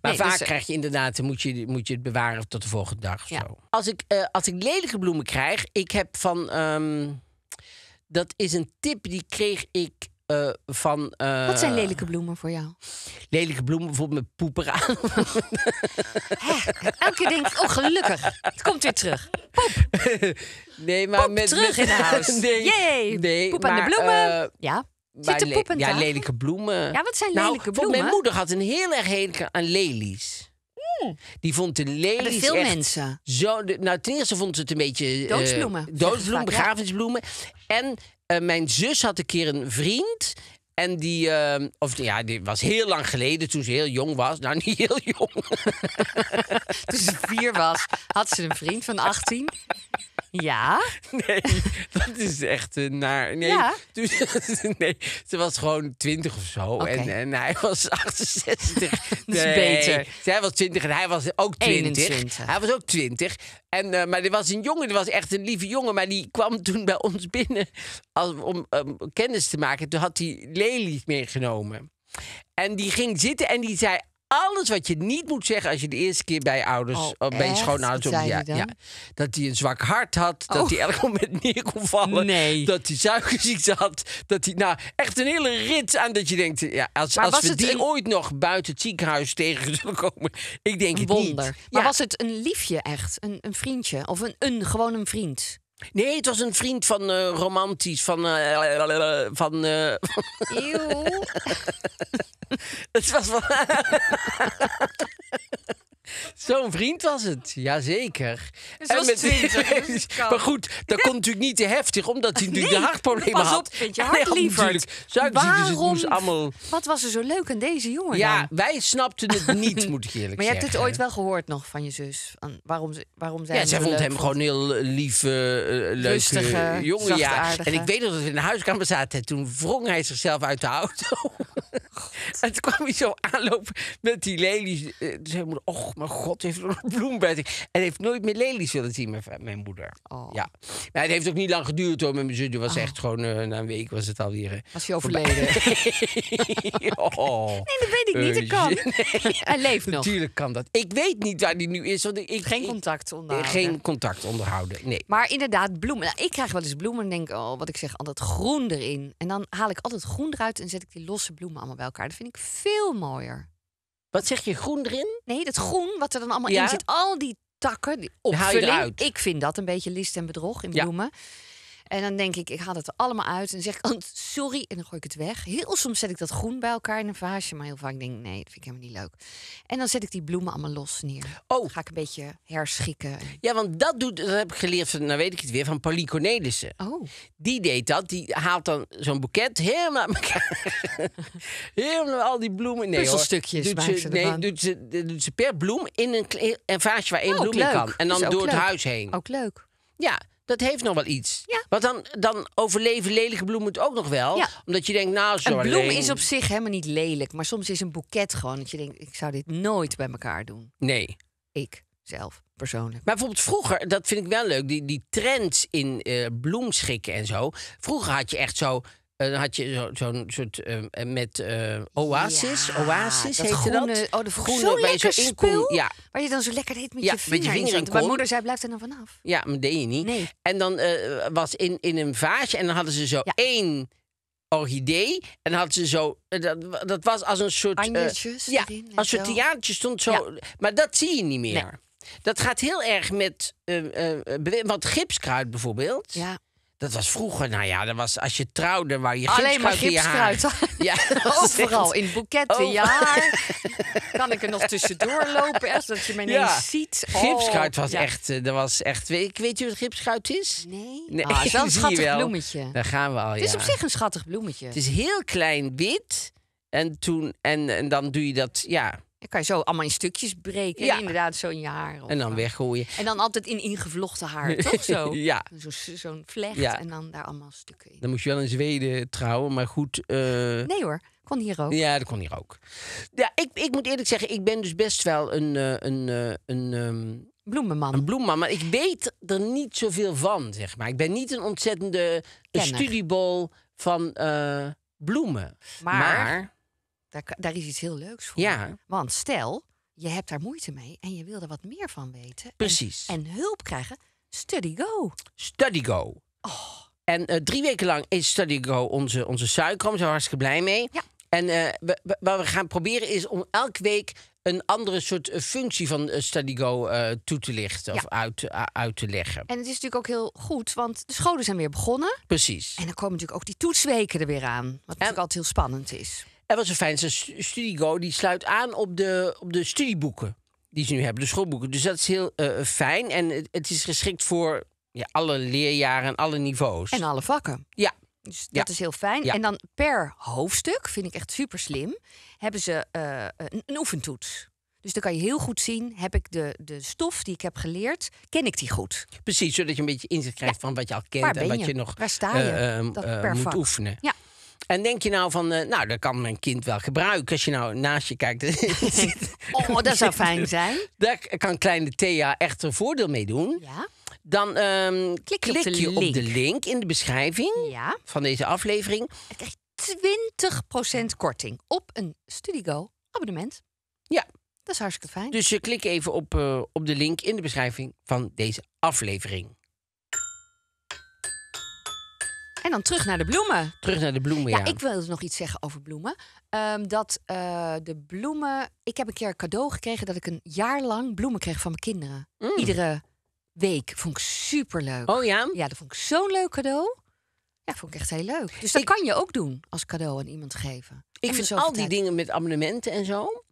Maar dus, vaak krijg je inderdaad, moet je, moet je het bewaren tot de volgende dag. Of ja. zo. Als, ik, als ik lelijke bloemen krijg, ik heb van... Ehm, dat is een tip die kreeg ik uh, van. Eh, wat zijn lelijke bloemen voor jou? Lelijke bloemen, bijvoorbeeld met poep *laughs* Elke keer denk ik, oh gelukkig, het komt weer terug. Poep. *laughs* nee, maar Poep met terug in huis. *laughs* nee, nee, poep aan maar, de bloemen. Eh, ja. Zit Ja, lelijke bloemen. Ja, wat zijn nou, lelijke nou, bloemen? Mijn moeder had een heel erg hekel aan lelies. Oh. Die vond de lelies veel mensen. Zo, nou, ten eerste vond ze het een beetje... Eh, doodsbloemen. doodsbloemen, begrafenisbloemen. En eh, mijn zus had een keer een vriend... En die, ehm, of, ja, die was heel lang geleden, toen ze heel jong was. Nou, *laughs* niet heel jong. toen ze vier was, had ze een vriend van 18. Ja. *laughs* Nee, dat is echt een naar. Nee, dus, *laughs* nee, ze was gewoon 20 of zo. En, hij was 68. *laughs* dat is beter. Zij was 20 en hij was ook 20. Hij was ook 20. En, eh, maar er was een jongen, die was echt een lieve jongen, maar die kwam toen bij ons binnen om ehm, kennis te maken. Toen had hij lelies meegenomen. En die ging zitten en die zei alles wat je niet moet zeggen als je de eerste keer bij ouders, oh, eh, bij je schoonouders op, ja, ja, dat hij een zwak hart had, dat oh. hij elk moment neer kon vallen, dat hij suikerziekte had, dat hij nou echt een hele rit aan dat je denkt, ja, als, als we die ooit nog buiten het ziekenhuis tegen *laughs* zullen komen, ik denk het niet. Maar was het een liefje echt, een, een vriendje of een, een gewoon een vriend? Nee, het was een vriend van uh, romantisch, van... Uh, *laughs* van uh, *laughs* het was van... *laughs* Zo'n vriend was het, jazeker. Dus en met, 20, *laughs* maar goed, dat kon natuurlijk niet te heftig, omdat hij natuurlijk de hartproblemen pas op, had. Je *laughs* hart natuurlijk. Waarom? Dus allemaal... Wat was er zo leuk aan deze jongen? Ja, wij snapten het *laughs* niet, moet ik eerlijk zeggen. Maar je hebt het ooit wel gehoord nog van je zus. Waarom, waarom zij ja, zij vond hem gewoon heel eh, lieve, uh, leuke jongen. Ja. En ik weet dat het in de huiskamer zaten. toen wrong hij zichzelf uit de auto. en toen kwam hij zo aanlopen met die lelies. Eh, toen zei och, maar god, heeft een bloem En heeft nooit meer lelies willen zien, mijn, mijn moeder. Oh. Ja. Maar het heeft ook niet lang geduurd hoor. Mijn die was oh. echt gewoon, eh, na een week was het alweer... Eh, was je overleden? *laughs* Oh. Nee, dat weet ik niet. Dat kan. Hij leeft nog. Natuurlijk kan dat. Ik weet niet waar die nu is. Want ik, geen contact onderhouden. Geen contact onderhouden, nee. Maar inderdaad, bloemen. Nou, ik krijg wel eens bloemen en denk, oh, wat ik zeg, altijd groen erin. En dan haal ik altijd groen eruit en zet ik die losse bloemen allemaal bij elkaar. Dat vind ik veel mooier. Wat zeg je, groen erin? Nee, dat groen wat er dan allemaal in zit. Al die takken, die opvulling. Ik vind dat een beetje list en bedrog in bloemen. En dan denk ik, ik haal het er allemaal uit. En zeg ik, oh, sorry. En dan gooi ik het weg. Heel soms zet ik dat groen bij elkaar in een vaasje. Maar heel vaak denk ik, nee, dat vind ik helemaal niet leuk. En dan zet ik die bloemen allemaal los neer. Oh. ga ik een beetje herschikken. Ja, want dat doet, dat heb ik geleerd, van, nou weet ik het weer, van Pauline Cornelissen. Oh. Die deed dat. Die haalt dan zo'n boeket helemaal aan elkaar. *laughs* helemaal al die bloemen. Nee, Puzzelstukjes ze, nee, doet ze, per bloem in een, een vaasje waar één oh, bloem kan. En dan door het huis heen. Ook leuk. Ja, dat heeft nog wel iets. Want dan, dan overleven lelijke bloemen het ook nog wel. Omdat je denkt, nou, zo Een bloem is op zich helemaal niet lelijk. Maar soms is een boeket gewoon dat je denkt... ik zou dit nooit bij elkaar doen. Nee. Ik zelf, persoonlijk. Maar bijvoorbeeld vroeger, dat vind ik wel leuk... die, die trends in eh, bloemschikken en zo. Vroeger had je echt zo eh, dan had je zo'n soort eh, eh, met oasis. oasis heette groene, dat. Oh, de groene. Zo'n spul ja. waar je dan zo lekker heet met je vinger, met je vinger Mijn moeder zei, blijf er dan vanaf. Ja, maar deed je niet. Nee. En dan was in, in een vaasje en dan hadden ze zo één orchidee. En hadden ze zo, dat, dat was als een soort... Ja, als een soort theatertje stond zo. Maar dat zie je niet meer. Dat gaat heel erg met... want gipskruid bijvoorbeeld... Ja dat was vroeger, nou ja, dat was als je trouwde, waar je Alleen maar gipskruid. Ja, *laughs* Overal, in boeketten, ja. Kan ik er nog tussendoor lopen, echt, dat je me ineens ziet. Oh, gipskruid was, echt, eh, dat was echt... Ik weet je wat gipskruid is? Nee. Ah, is *laughs* een schattig bloemetje. Daar gaan we al, Het is op zich een schattig bloemetje. Het is heel klein wit. En, toen, en, en dan doe je dat, ja, dan kan je zo allemaal in stukjes breken. Ja. Inderdaad, zo in je haar. en dan weggooien. En dan altijd in ingevlochten haar, *laughs* toch zo? ja. Zo'n vlecht ja. en dan daar allemaal stukken in. Dan moest je wel in Zweden trouwen, maar goed... Eh, nee hoor, kon hier ook. Ja, dat kon hier ook. Ja, ik, ik moet eerlijk zeggen, ik ben dus best wel een... Eh, een, eh, een, een ehm, Bloemenman. Een bloemenman, maar ik weet er niet zoveel van, zeg maar. Ik ben niet een ontzettende studiebol van bloemen. maar daar, daar is iets heel leuks voor. Want stel, je hebt daar moeite mee en je wil er wat meer van weten. Precies. En, hulp krijgen. Study Go. Study Go. Oh. En eh, drie weken lang is Study Go onze, onze suiker. Daar zijn hartstikke blij mee. Ja. En uh, we, wat we gaan proberen is om elke week een andere soort eh, functie van StudyGo uh, toe te lichten of uit, uit te leggen. En het is natuurlijk ook heel goed, want de scholen zijn weer begonnen. Precies. En dan komen natuurlijk ook die toetsweken er weer aan, wat natuurlijk altijd heel spannend is. Het was een fijn die sluit aan op de, op de studieboeken die ze nu hebben, de schoolboeken. Dus dat is heel eh, fijn en het, is geschikt voor ja, alle leerjaren en alle niveaus. En alle vakken. Ja. Dus dat is heel fijn. En dan per hoofdstuk, vind ik echt super slim, hebben ze eh, een, oefentoets. Dus dan kan je heel goed zien, heb ik de, de stof die ik heb geleerd, ken ik die goed? Precies, zodat je een beetje inzicht krijgt van wat je al kent en wat je, nog Waar sta je? Eh, ehm, moet oefenen. Ja. En denk je nou van, eh, nou, dat kan mijn kind wel gebruiken. Als je nou naast je kijkt. *laughs* Oh, oh, dat zou fijn zijn. Daar kan kleine Thea echt een voordeel mee doen. Ja. Dan ehm, klik, je op de link in de beschrijving van deze aflevering. Dan krijg je 20% korting op een Studigo abonnement. Ja. Dat is hartstikke fijn. Dus je klik even op, eh, op de link in de beschrijving van deze aflevering. En dan terug naar de bloemen. Terug naar de bloemen, ja. ja. ik wilde dus nog iets zeggen over bloemen. Ehm, dat eh, de bloemen... Ik heb een keer een cadeau gekregen dat ik een jaar lang bloemen kreeg van mijn kinderen. Mm. Iedere week. Vond ik superleuk. Oh ja? Ja, dat vond ik zo'n leuk cadeau. Ja, vond ik echt heel leuk. Dus dat kan je ook doen als cadeau aan iemand geven. Ik vind al die dingen met abonnementen en zo.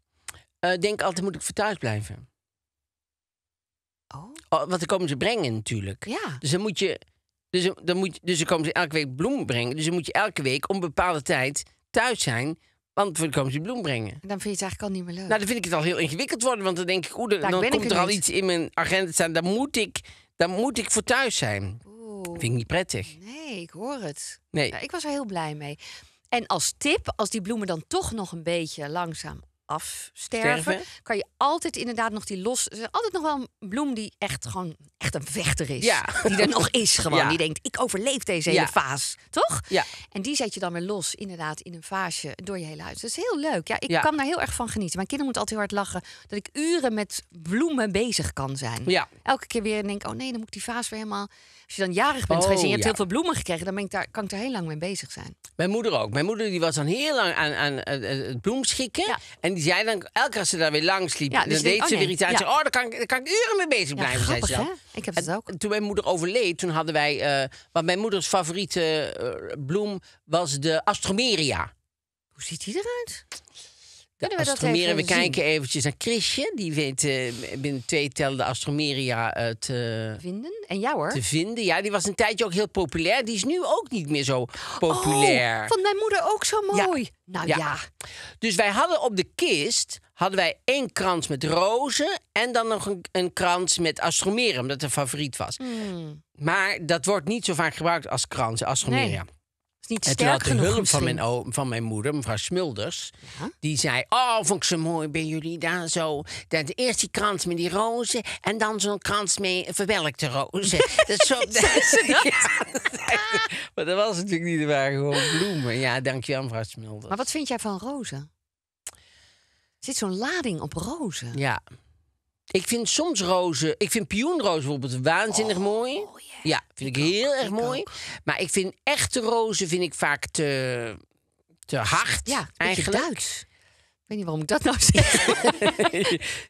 Eh, denk altijd moet ik voor thuis blijven. Oh. oh. Want dan komen ze brengen natuurlijk. Ja. Dus dan moet je dus eh, dan, moet, dus dan komen ze elke week bloemen brengen. Dus dan moet je elke week om bepaalde tijd thuis zijn. Want dan komen ze bloem brengen. En dan vind je het eigenlijk al niet meer leuk. Nou, dan vind ik het al heel ingewikkeld worden. Want dan denk ik, oeh, dan, nou, komt er al iets in mijn agenda staan. Dan moet ik, dan moet ik voor thuis zijn. Oeh. vind ik niet prettig. Nee, ik hoor het. Nee. ik was er heel blij mee. En als tip, als die bloemen dan toch nog een beetje langzaam afsterven, Sterven. kan je altijd inderdaad nog die los. altijd nog wel een bloem die echt gewoon echt een vechter is. Ja. Die er nog is gewoon. Die denkt, ik overleef deze hele vaas. Toch? Ja. En die zet je dan weer los, inderdaad, in een vaasje door je hele huis. Dat is heel leuk. Ja, ik kan daar heel erg van genieten. Mijn kinderen moeten altijd heel hard lachen dat ik uren met bloemen bezig kan zijn. Elke keer weer denk, oh nee, dan moet ik die vaas weer helemaal. Als je dan jarig bent oh, en je hebt heel veel bloemen gekregen, dan ben ik daar, kan ik daar heel lang mee bezig zijn. Mijn moeder ook. Mijn moeder die was dan heel lang aan, aan, aan eh, eh, het bloemschikken. En die die zei dan, elke keer als ze daar weer langs liep, dan deed ze oh weer iets aan. oh, daar kan, ik- kan ik uren mee bezig blijven, zei grappig, ze hè? Ik heb het ook. Toen mijn moeder overleed, toen hadden wij... eh, mijn moeders favoriete eh, bloem was de Astromeria. Hoe ziet die eruit? Astromeren, We kijken eventjes naar Chrisje. Die weet eh, binnen twee tellen de astromeria eh, te vinden. En jou hoor. Te vinden. Ja, die was een tijdje ook heel populair. Die is nu ook niet meer zo populair. Oh, vond mijn moeder ook zo mooi. Nou ja. Dus wij hadden op de kist hadden wij één krans met rozen en dan nog een, een krans met astromeria, omdat het een favoriet was. Hmm. Maar dat wordt niet zo vaak gebruikt als krans, astromeria het sterk En toen had de hulp van mijn, van mijn moeder, mevrouw Smulders... die zei, oh, vond ik zo mooi bij jullie daar zo. Dat, eerst die krans met die rozen en dan zo'n krans met verwelkte rozen. *laughs* dat zo... *laughs* Ja, maar dat was natuurlijk niet waar, gewoon bloemen. Ja, dankjewel mevrouw Smulders. Maar wat vind jij van rozen? Er zit zo'n lading op rozen. Ja. Ik vind soms rozen. Ik vind pioenrozen bijvoorbeeld waanzinnig oh, mooi. Ja, vind ik, heel erg mooi. Maar ik vind echte rozen vind ik vaak te, te hard. Ja, eigenlijk. Duits. Ik weet niet waarom ik dat nou zeg. *laughs* het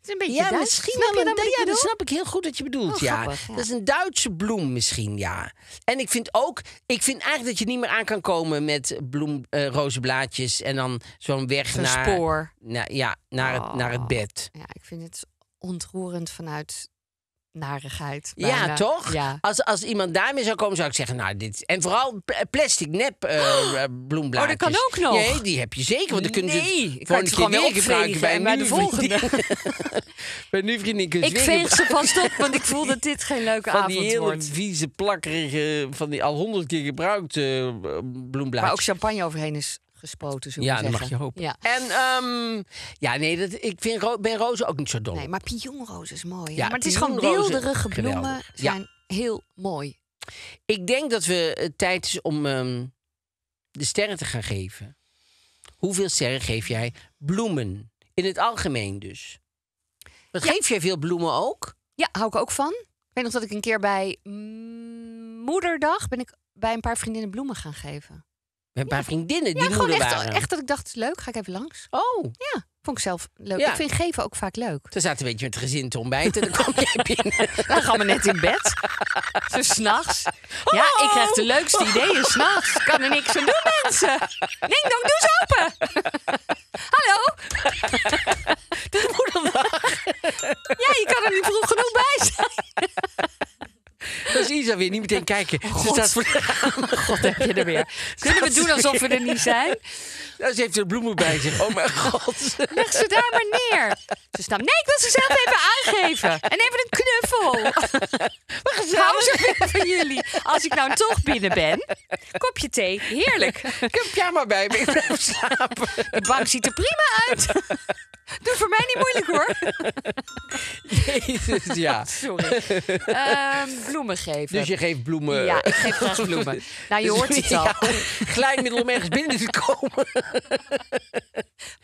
is een beetje ja, Duits. misschien snap wel dat, Ja, dat snap ik heel goed dat je bedoelt. Oh, ja. Dat is een Duitse bloem misschien, ja. En ik vind ook, ik vind eigenlijk dat je niet meer aan kan komen met bloem, uh, en dan zo'n weg naar, spoor. Na, ja, naar, het, naar het oh. bed. Ja, ik vind het ontroerend vanuit narigheid. Ja, toch? Ja. Als, als iemand daarmee zou komen, zou ik zeggen, nou, dit... En vooral plastic nep uh, oh, eh, Oh, dat kan ook nog. Nee, die heb je zeker, want dan kunnen nee, ze gewoon een keer gebruiken *laughs* *laughs* bij, een nieuwe de volgende. bij nu vriendin Ik veeg ze van stop, want ik voel dat dit geen leuke avond wordt. Van die hele vieze, plakkerige, van die al honderd keer gebruikte uh, bloemblaadjes. Maar ook champagne overheen is gespoten, Ja, dat mag je hopen. Ja. En ehm, ja, nee, dat, ik vind, ro- ben rozen ook niet zo dom Nee, maar pionrozen is mooi. Ja, maar het is gewoon wildere wilderige bloemen zijn heel mooi. Ik denk dat we het eh, tijd is om ehm, de sterren te gaan geven. Hoeveel sterren geef jij bloemen? In het algemeen dus. Wat Geef jij veel bloemen ook? Ja, hou ik ook van. Ik weet nog dat ik een keer bij mm, moederdag ben ik bij een paar vriendinnen bloemen gaan geven hebben een paar vriendinnen die ja, moeder echt, waren. echt dat ik dacht, leuk, ga ik even langs. Oh. Ja, vond ik zelf leuk. Ik vind geven ook vaak leuk. Toen zaten we een beetje met het gezin te ontbijten. Dan kwam jij binnen. Dan *laughs* gaan we net in bed. Zo s'nachts. Oh. Ja, ik krijg de leukste ideeën oh. s'nachts. Kan er niks aan doen, mensen. Ding dan, doe ze open. Hallo. *laughs* Dit moeder. Ja, je kan er niet vroeg dan weer niet meteen kijken. God. Ze staat voor *laughs* God, heb je er weer. Kunnen we doen alsof we er niet zijn? ze heeft er bloemen bij zich. Oh mijn god. Leg ze daar maar neer. Ze staat... Nee, ik wil ze zelf even aangeven. En even een knuffel. Hou ze van jullie. Als ik nou toch binnen ben. Kopje thee. Heerlijk. Kun je pyjama bij me. Ik slapen. De bank ziet er prima uit. Doe voor mij niet moeilijk hoor. Jezus, ja. *laughs* Sorry. Ehm, bloemen geven. Dus je geeft bloemen. Ja, ik geef graag bloemen. Nou, je hoort het *laughs* al. Glijmiddel om ergens binnen te komen.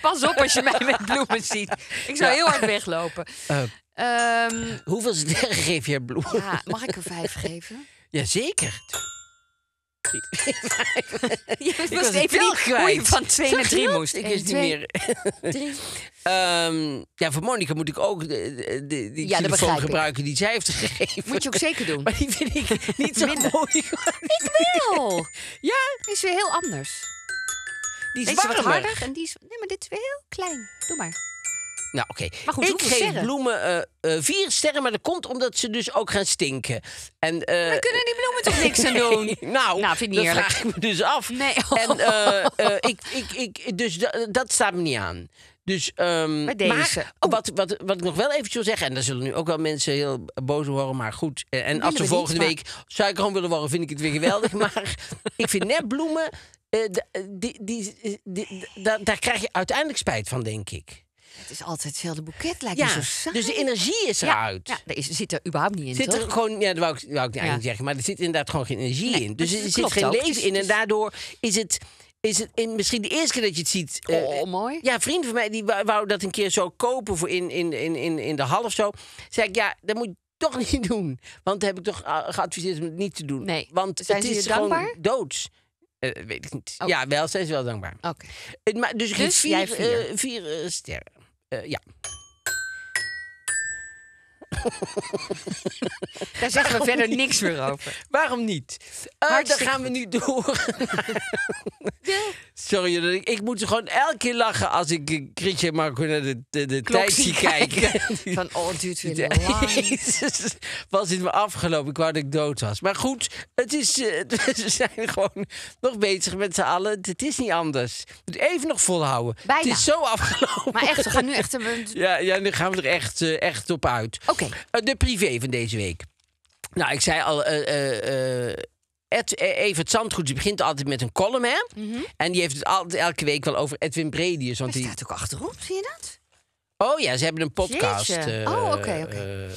Pas op als je mij met bloemen ziet. Ik zou heel hard weglopen. Eh. Ehm, hoeveel sterren geef je bloemen? Ja, mag ik er vijf geven? Jazeker. *laughs* ik was even niet kwijt. van twee naar drie moest. Ik wist niet meer. um, *laughs* ja, voor Monika moet ik ook de, de, die ja, gebruiken die zij heeft gegeven. Moet je ook zeker doen. *laughs* Maar die vind ik niet zo mooi. ik wil! ja? is weer heel anders. Die is, is harder. en die is... Nee, maar dit is weer heel klein. Doe maar. Nou, oké. ik geef bloemen eh, eh, vier sterren, maar dat komt omdat ze dus ook gaan stinken. En, eh, maar kunnen die bloemen toch *laughs* niks aan doen? nou, nou vraag ik me dus af. Nee. Oh. En ik, ik, ik, dus dat staat me niet aan. Dus, um, deze. Maar, oh. wat, wat, wat ik nog wel eventjes wil zeggen, en daar zullen nu ook wel mensen heel boos worden, maar goed. En als ze we volgende week suikerhoorn willen worden, vind ik het weer geweldig. *laughs* maar ik vind net bloemen, die, die, die, daar krijg je uiteindelijk spijt van, denk ik. Het is altijd hetzelfde boeket, lijkt me zo saai. Dus de energie is eruit. Ja, daar zit er überhaupt niet in, Zit er gewoon, ja, dat wou ik, wou ik niet eigenlijk zeggen, maar er zit inderdaad gewoon geen energie in. Dus er zit geen leven in en daardoor is het... Is het in, misschien de eerste keer dat je het ziet. Eh, oh, mooi. Ja, vrienden van mij die wou, dat een keer zo kopen voor in, in, in, in, de hal of zo. Zei ik, ja, dat moet je toch *laughs* niet doen. Want heb ik toch eh, geadviseerd om het niet te doen. Nee. Want het is dankbaar? gewoon doods. Eh, weet ik niet. Oh. Ja, wel, zijn ze wel dankbaar. Oké. Eh, dus, ik Dus vier, sterren. Eh, ja. *laughs* Daar zeggen we verder niks meer over. Waarom niet? Uh, dan gaan we nu door. *laughs* Sorry, ik, moet gewoon elke keer lachen als ik eh, en Marco naar de, de, de tijd zie kijken. *laughs* Van, oh, het duurt weer Was het me afgelopen? Ik wou dat ik dood was. Maar goed, het is, uh, zijn gewoon nog bezig met z'n allen. Het is niet anders. Even nog volhouden. Het is zo afgelopen. Maar echt, we gaan nu echt... Ja, ja, nu gaan we er echt, eh, echt op uit. Oké. Eh, de privé van deze week. Nou, ik zei al, eh, eh, eh Ed, Evert Zandgoed begint altijd met een column, hè? Mhm. En die heeft het altijd elke week wel over Edwin Bredius. Want die... staat ook achterop, zie je dat? Oh ja, ze hebben een podcast. Oh, oké, oké.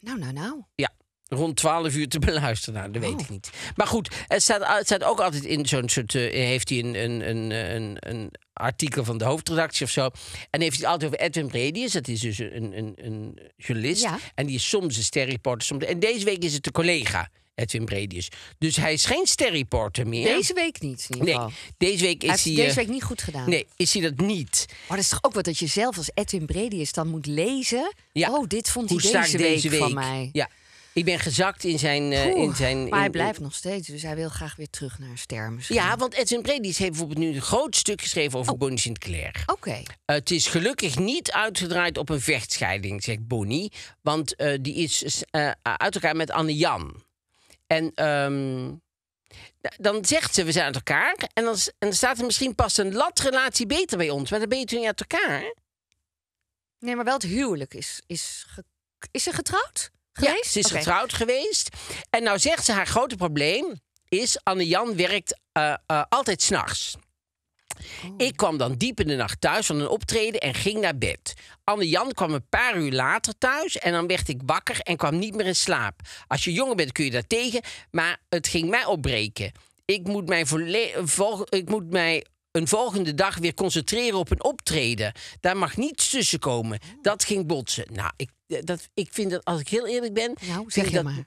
Nou, nou, nou. ja, rond 12 uur te beluisteren. Nou, dat weet ik oh. niet. Maar goed, het staat, het staat ook altijd in zo'n soort... heeft hij een, een, een, een, een artikel van de hoofdredactie of zo. En heeft hij het altijd over Edwin Bredius. Dat is dus een, een, een journalist. Ja. En die is soms een sterreporter. Soms... En deze week is het de collega. Edwin Bredius. Dus hij is geen sterreporter meer. Deze week niet. In ieder geval. Nee, deze week is hij. deze eh, week niet goed gedaan. Nee, is hij dat niet? Maar dat is toch ook wat dat je zelf als Edwin Bredius dan moet lezen. Ja. Oh, dit vond hij deze, week deze week van mij. Ja. Ik ben gezakt in zijn... Eh, in zijn maar hij blijft nog steeds, dus hij wil graag weer terug naar ster Ja, want Edwin Predis heeft bijvoorbeeld nu een groot stuk geschreven over oh. Bonnie Sinclair. Oké. het is gelukkig niet uitgedraaid op een vechtscheiding, zegt Bonnie. Want eh, die is eh, uit elkaar met Anne-Jan. En... Ehm, nou, dan zegt ze, we zijn uit elkaar. En dan, en dan staat er misschien pas een latrelatie beter bij ons. Maar dan ben je toen niet uit elkaar. Nee, maar wel het huwelijk is, is, is ze getrouwd? Ja, ze is getrouwd geweest. En nou zegt ze, haar grote probleem is... Anne-Jan werkt eh, eh, altijd s'nachts. Oh. Ik kwam dan diep in de nacht thuis van een optreden en ging naar bed. Anne-Jan kwam een paar uur later thuis en dan werd ik wakker en kwam niet meer in slaap. Als je jonger bent kun je daar tegen, maar het ging mij opbreken. Ik moet, mijn ik moet mij een volgende dag weer concentreren op een optreden. Daar mag niets tussen komen. Oh. Dat ging botsen. Nou, ik dat, ik vind dat, als ik heel eerlijk ben. Nou, zeg je dat, maar. *laughs*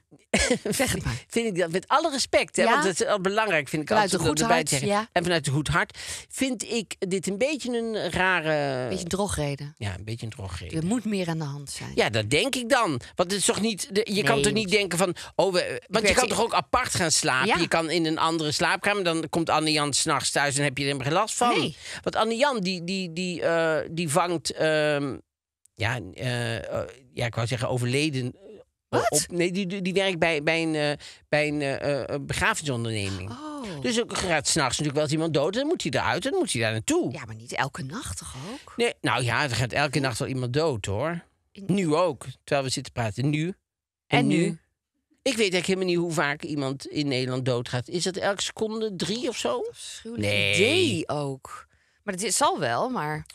zeg het maar. Vind ik dat met alle respect, hè, want dat is al belangrijk, vind ik altijd. Vanuit een goed hart. Ja. En vanuit een goed hart vind ik dit een beetje een rare. Beetje een drogreden. Ja, een beetje een drogreden. Er moet meer aan de hand zijn. Ja, dat denk ik dan. Want het is toch niet. De, je kan toch niet denken van. Oh, we, want je kan toch ook apart gaan slapen? Ja. Je kan in een andere slaapkamer. Dan komt Anne-Jan s'nachts thuis en heb je er helemaal geen last van. Nee. Want Anne-Jan die, die, die, eh, die vangt. Ehm, ja, eh, ja, ik wou zeggen overleden. Eh, Wat? nee, die, die werkt bij, bij een, eh, bij eh, een begrafenisonderneming. Oh. Dus ook gaat s'nachts natuurlijk wel eens iemand dood. Dan moet hij eruit en dan moet hij daar naartoe. Ja, maar niet elke nacht toch ook? Nee, nou ja, er gaat elke nacht wel iemand dood hoor. Nu ook. Terwijl we zitten praten. Nu. En, nu. Ik weet eigenlijk helemaal niet hoe vaak iemand in Nederland doodgaat. Is dat elke seconde drie of zo? Afschuwelijk nee. idee ook. Maar het zal wel, maar...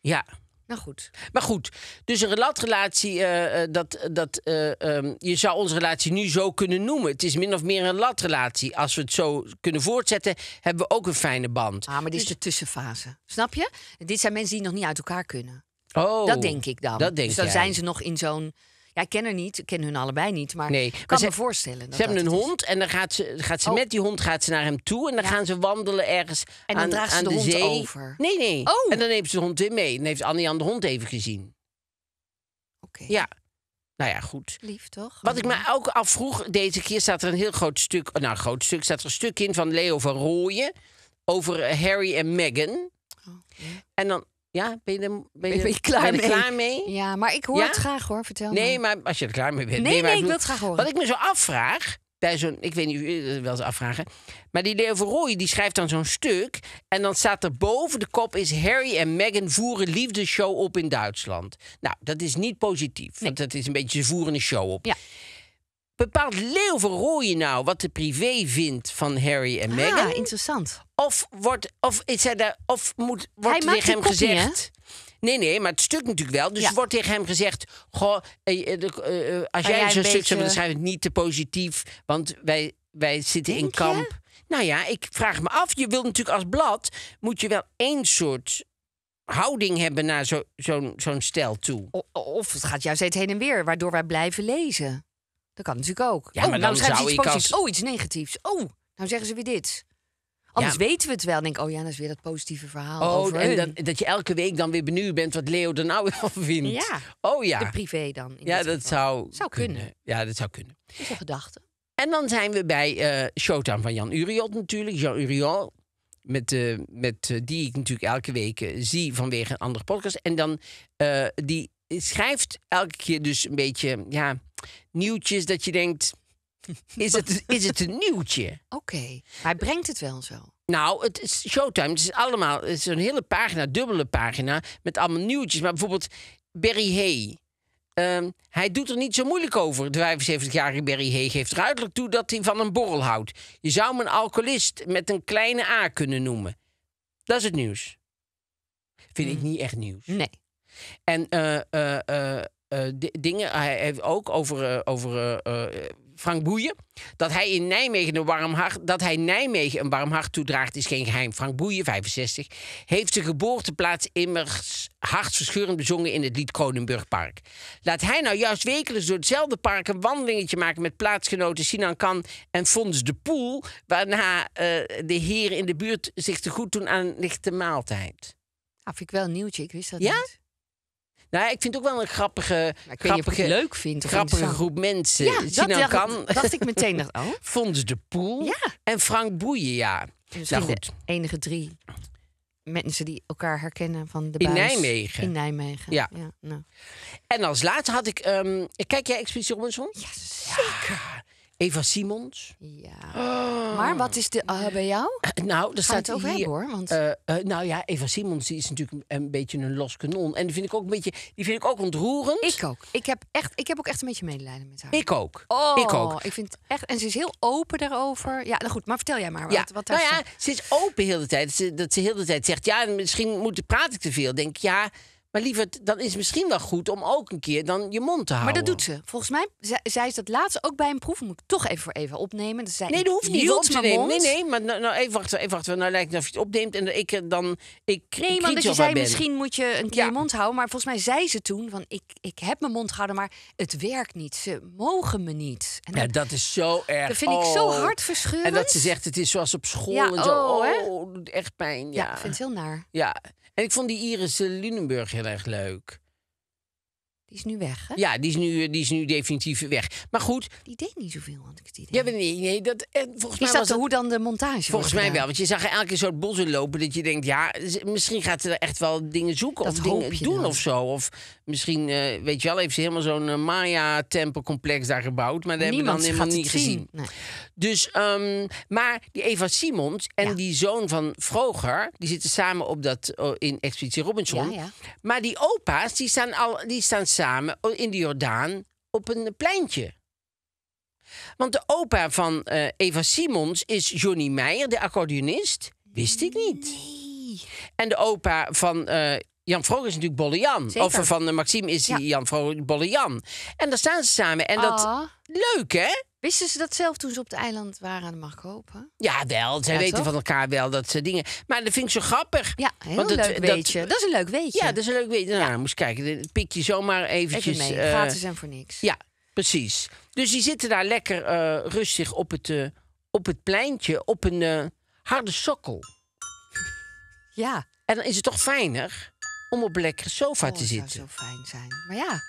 Ja. Nou goed. Maar goed, dus een latrelatie, uh, dat, dat, eh, ehm, je zou onze relatie nu zo kunnen noemen. Het is min of meer een latrelatie. Als we het zo kunnen voortzetten, hebben we ook een fijne band. Ah, maar dit is dus- de tussenfase. Snap je? Dit zijn mensen die nog niet uit elkaar kunnen. Oh, dat denk ik dan. Dat denk dus dan zijn ze nog in zo'n ja, ik ken haar niet. Ik ken hun allebei niet. Maar nee, ik kan ze, me voorstellen. ze hebben een hond en dan gaat ze, gaat ze oh. met die hond gaat ze naar hem toe. En dan gaan ze wandelen ergens en dan aan, draagt ze de, hond over. Nee, nee. Oh. En dan neemt ze de hond weer mee. en heeft Annie aan de hond even gezien. Oké. Ja. Nou ja, goed. Lief toch? Wat ik me ook afvroeg, deze keer staat er een heel groot stuk. Nou, groot stuk. Staat er een stuk in van Leo van Rooyen over Harry en Meghan. Oh, en dan ja, ben je, er, klaar, mee? Ja, maar ik hoor het graag hoor, vertel nee, me. Nee, maar als je er klaar mee bent. Nee, nee, ik wil het graag horen. Wat ik me zo afvraag, bij zo'n, ik weet niet, wel eens afvragen. Maar die Leo Verrooy, die schrijft dan zo'n stuk. En dan staat er boven de kop: is Harry en Meghan voeren liefdeshow op in Duitsland. Nou, dat is niet positief. Want dat is een beetje ze voeren een show op. Ja. Bepaalt Leeuwenrooyen nou wat de privé vindt van Harry en ah, Meghan? Ja, interessant. Of wordt, of is hij daar, of moet, wordt tegen hem gezegd. Nee, nee, maar het stuk natuurlijk wel. Dus wordt tegen hem gezegd: Goh, eh, eh, eh, eh als jij, zo'n stuk zou we het niet te positief, want wij, wij zitten in kamp. Nou ja, ik vraag me af. Je wilt natuurlijk als blad, moet je wel één soort houding hebben naar zo'n zo, stel toe. Of, het gaat juist het heen en weer, waardoor wij blijven lezen. Dat kan natuurlijk ook. Ja, oh, maar nou dan zou ze iets positiefs. Oh, iets negatiefs. Oh, nou zeggen ze weer dit. Anders weten we het wel. denk oh ja, dat is weer dat positieve verhaal. Oh, over en dan, dat je elke week dan weer benieuwd bent wat Leo er nou *laughs* wel vindt. Ja. Oh ja. De privé dan. Ja, dat zou, zou kunnen. Ja, dat zou kunnen. Dat is een gedachte. En dan zijn we bij uh, Showtime van Jan Uriot natuurlijk. Jan Uriot, met, uh, met, eh, die ik natuurlijk elke week zie vanwege een andere podcast. En dan, die schrijft elke keer dus een beetje, ja nieuwtjes dat je denkt. Is het, *laughs* is het een nieuwtje? Oké, hij brengt het wel zo. Nou, het is Showtime. Het is allemaal een hele pagina, dubbele pagina, met allemaal nieuwtjes. Maar bijvoorbeeld Barry Hay. Ehm, hij doet er niet zo moeilijk over. De 75-jarige Barry Hay geeft er uiterlijk toe dat hij van een borrel houdt. Je zou hem een alcoholist met een kleine A kunnen noemen. Dat is het nieuws. Vind ik hmm. niet echt nieuws. Nee. En uh, eh, dingen. Hij heeft ook over, eh, over eh, Frank Boeien. Dat hij in Nijmegen een warm hart, dat hij Nijmegen een warm hart toedraagt, is geen geheim. Frank Boeien, 65, heeft zijn geboorteplaats immers hartverscheurend bezongen in het lied Kronenburgpark. Laat hij nou juist wekelijks door hetzelfde park een wandelingetje maken met plaatsgenoten Sinan Kan en Fons de Poel, waarna de heren in de buurt zich te goed doen aan een lichte maaltijd. Dat ah, vind ik wel een nieuwtje, ik wist dat ja? Nou, ik vind het ook wel een grappige, grappige, leuk vindt, grappige groep mensen. dat dacht, ik meteen. Dacht, oh. *laughs* Fons de Poel en Frank Boeien, ja. Dus nou, goed. de enige drie mensen die elkaar herkennen van de buis. In Nijmegen. In Nijmegen, ja. nou. En als laatste had ik... Um, kijk jij Expeditie Robinson? Ja, zeker. Eva Simons. Ja. Oh. Maar wat is de eh, bij jou? Eh, nou, dat staat het over hier, hebben, hoor. Want... Eh, nou ja, Eva Simons die is natuurlijk een, beetje een los kanon. En die vind ik ook een beetje, die vind ik ook ontroerend. Ik ook. Ik heb, echt, ik heb ook echt een beetje medelijden met haar. Ik ook. Oh, ik ook. Ik vind echt, en ze is heel open daarover. Ja, nou goed, maar vertel jij maar. Wat, ja. wat nou ja, ze is open heel de tijd. dat ze heel de tijd zegt, ja, misschien moet, praat ik te veel. Denk, ja, maar liever, dan is misschien wel goed om ook een keer dan je mond te houden. Maar dat doet ze. Volgens mij zei ze dat laatst ook bij een proef. Moet ik toch even voor even opnemen. Dus zei, nee, dat hoeft niet op te nemen. Nee, nee, maar nou, nou, even wachten. Even wachten. Nou lijkt het of je het opneemt en ik eh, dan... Ik, nee, maar je zei, misschien moet je een keer je mond houden. Maar volgens mij zei ze toen, van ik, ik heb mijn mond gehouden, maar het werkt niet. Ze mogen me niet. En dat, ja, dat is zo erg. Dat vind ik zo oh. hartverscheurend. En dat ze zegt, het is zoals op school ja, en zo. Oh, oh echt pijn. Ja. ja, ik vind het heel naar. Ja, en ik vond die Ierse Lunenburg heel erg leuk. Die is nu weg, hè? Ja, die is nu, die is nu definitief weg. Maar goed. Die deed niet zoveel, had ik het idee. Ja, nee, nee. Dat, en eh, volgens is mij dat, was dat hoe dan de montage Volgens mij wel. Want je zag elke soort bossen lopen dat je denkt... ja, misschien gaat ze er echt wel dingen zoeken of dingen doen of zo. Of misschien, eh, weet je wel, heeft ze helemaal zo'n eh, Maya-tempelcomplex daar gebouwd. Maar dat hebben we dan helemaal niet gezien. Nee. Dus, ehm, maar die Eva Simons en die zoon van Vroger... die zitten samen op dat, oh, in Expeditie Robinson. Ja, ja. Maar die opa's, die staan, al, die staan in de Jordaan op een pleintje. Want de opa van eh, Eva Simons is Johnny Meijer, de accordeonist. Wist ik niet. Nee. En de opa van eh, Jan Vroog is natuurlijk Bolle-Jan. Of van Maxime is ja. Jan Vroog Bolle-Jan. En daar staan ze samen. En dat... Ah. Leuk, hè? Wisten ze dat zelf toen ze op het eiland waren aan de Marco Ja, wel. Zij weten van elkaar wel dat ze dingen... Maar dat vind ik zo grappig. Ja, heel want leuk weetje. Dat... is een leuk weetje. Ja, dat is een leuk weetje. Nou, ja. moest kijken. pik je zomaar eventjes... Even mee. Uh... en voor niks. Ja, precies. Dus die zitten daar lekker eh, rustig op het, eh, op het pleintje. Op een harde sokkel. Ja. En dan is het toch fijner om op een lekkere sofa oh, te zitten. Dat zou zo fijn zijn. Maar ja.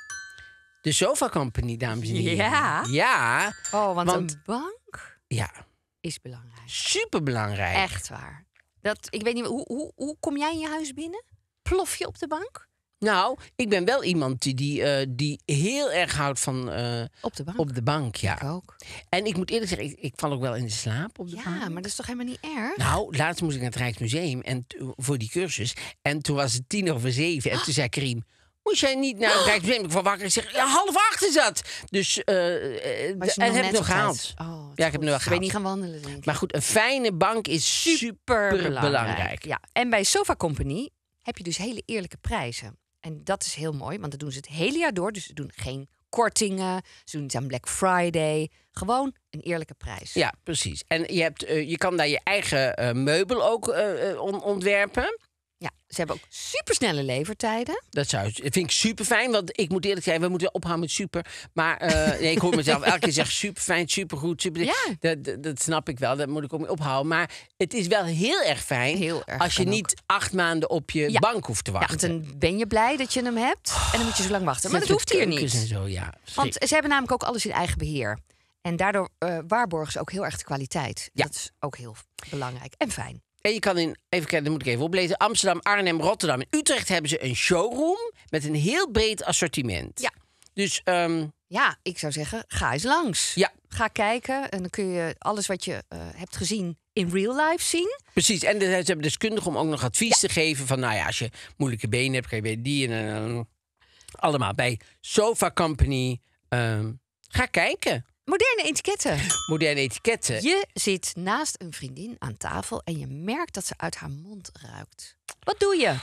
De sofa company, dames en heren. Ja. Ja. Oh, want, een bank ja. is belangrijk. Superbelangrijk. Echt waar. Dat, ik weet niet, hoe, hoe, hoe kom jij in je huis binnen? Plof je op de bank? Nou, ik ben wel iemand die, die, eh, die heel erg houdt van... Eh, op de bank. Op de bank, ja. Ik ook. En ik moet eerlijk zeggen, ik, val ook wel in de slaap op de ja, bank. Ja, maar dat is toch helemaal niet erg? Nou, laatst moest ik naar het Rijksmuseum en, voor die cursus. En toen was het tien over zeven. En ah. toen zei Kriem, Moest jij niet naar het oh. Rijksmuseum? Ik van wakker. en zeg, ja, half acht is dat. Dus, uh, en heb ik nog gehaald. Oh, ja, ik heb nog gehaald. Ik ben niet gaan wandelen, denk ik. Maar goed, een fijne bank is super belangrijk. Ja. En bij Sofa Company heb je dus hele eerlijke prijzen. En dat is heel mooi, want dat doen ze het hele jaar door. Dus ze doen geen kortingen, ze doen iets aan Black Friday. Gewoon een eerlijke prijs. Ja, precies. En je, hebt, eh, je kan daar je eigen eh, meubel ook eh, ontwerpen. Ja, ze hebben ook supersnelle levertijden. Dat zou, vind ik super fijn, want ik moet eerlijk zijn, we moeten ophouden met super. Maar eh, nee, ik hoor mezelf elke keer zeggen super fijn, super goed. Super, ja. dat, dat, snap ik wel, dat moet ik ook mee ophouden. Maar het is wel heel erg fijn heel erg als je niet acht maanden op je bank hoeft te wachten. Ja, dan ben je blij dat je hem hebt en dan moet je zo lang wachten. Maar dat, hoeft hier niet. En zo, ja. Want ze hebben namelijk ook alles in eigen beheer. En daardoor eh, waarborgen ze ook heel erg de kwaliteit. Ja. Dat is ook heel belangrijk en fijn. En je kan in, even kijken, dat moet ik even oplezen. Amsterdam, Arnhem, Rotterdam en Utrecht hebben ze een showroom met een heel breed assortiment. Ja. Dus, ehm, Ja, ik zou zeggen, ga eens langs. Ja. Ga kijken en dan kun je alles wat je eh, hebt gezien in real life zien. Precies, en ze hebben deskundigen om ook nog advies te geven van, nou ja, als je moeilijke benen hebt, ga je bij die en eh, allemaal bij Sofa Company. Um, ga kijken. Moderne etiketten. Moderne etiketten. Je zit naast een vriendin aan tafel en je merkt dat ze uit haar mond ruikt. Wat doe je?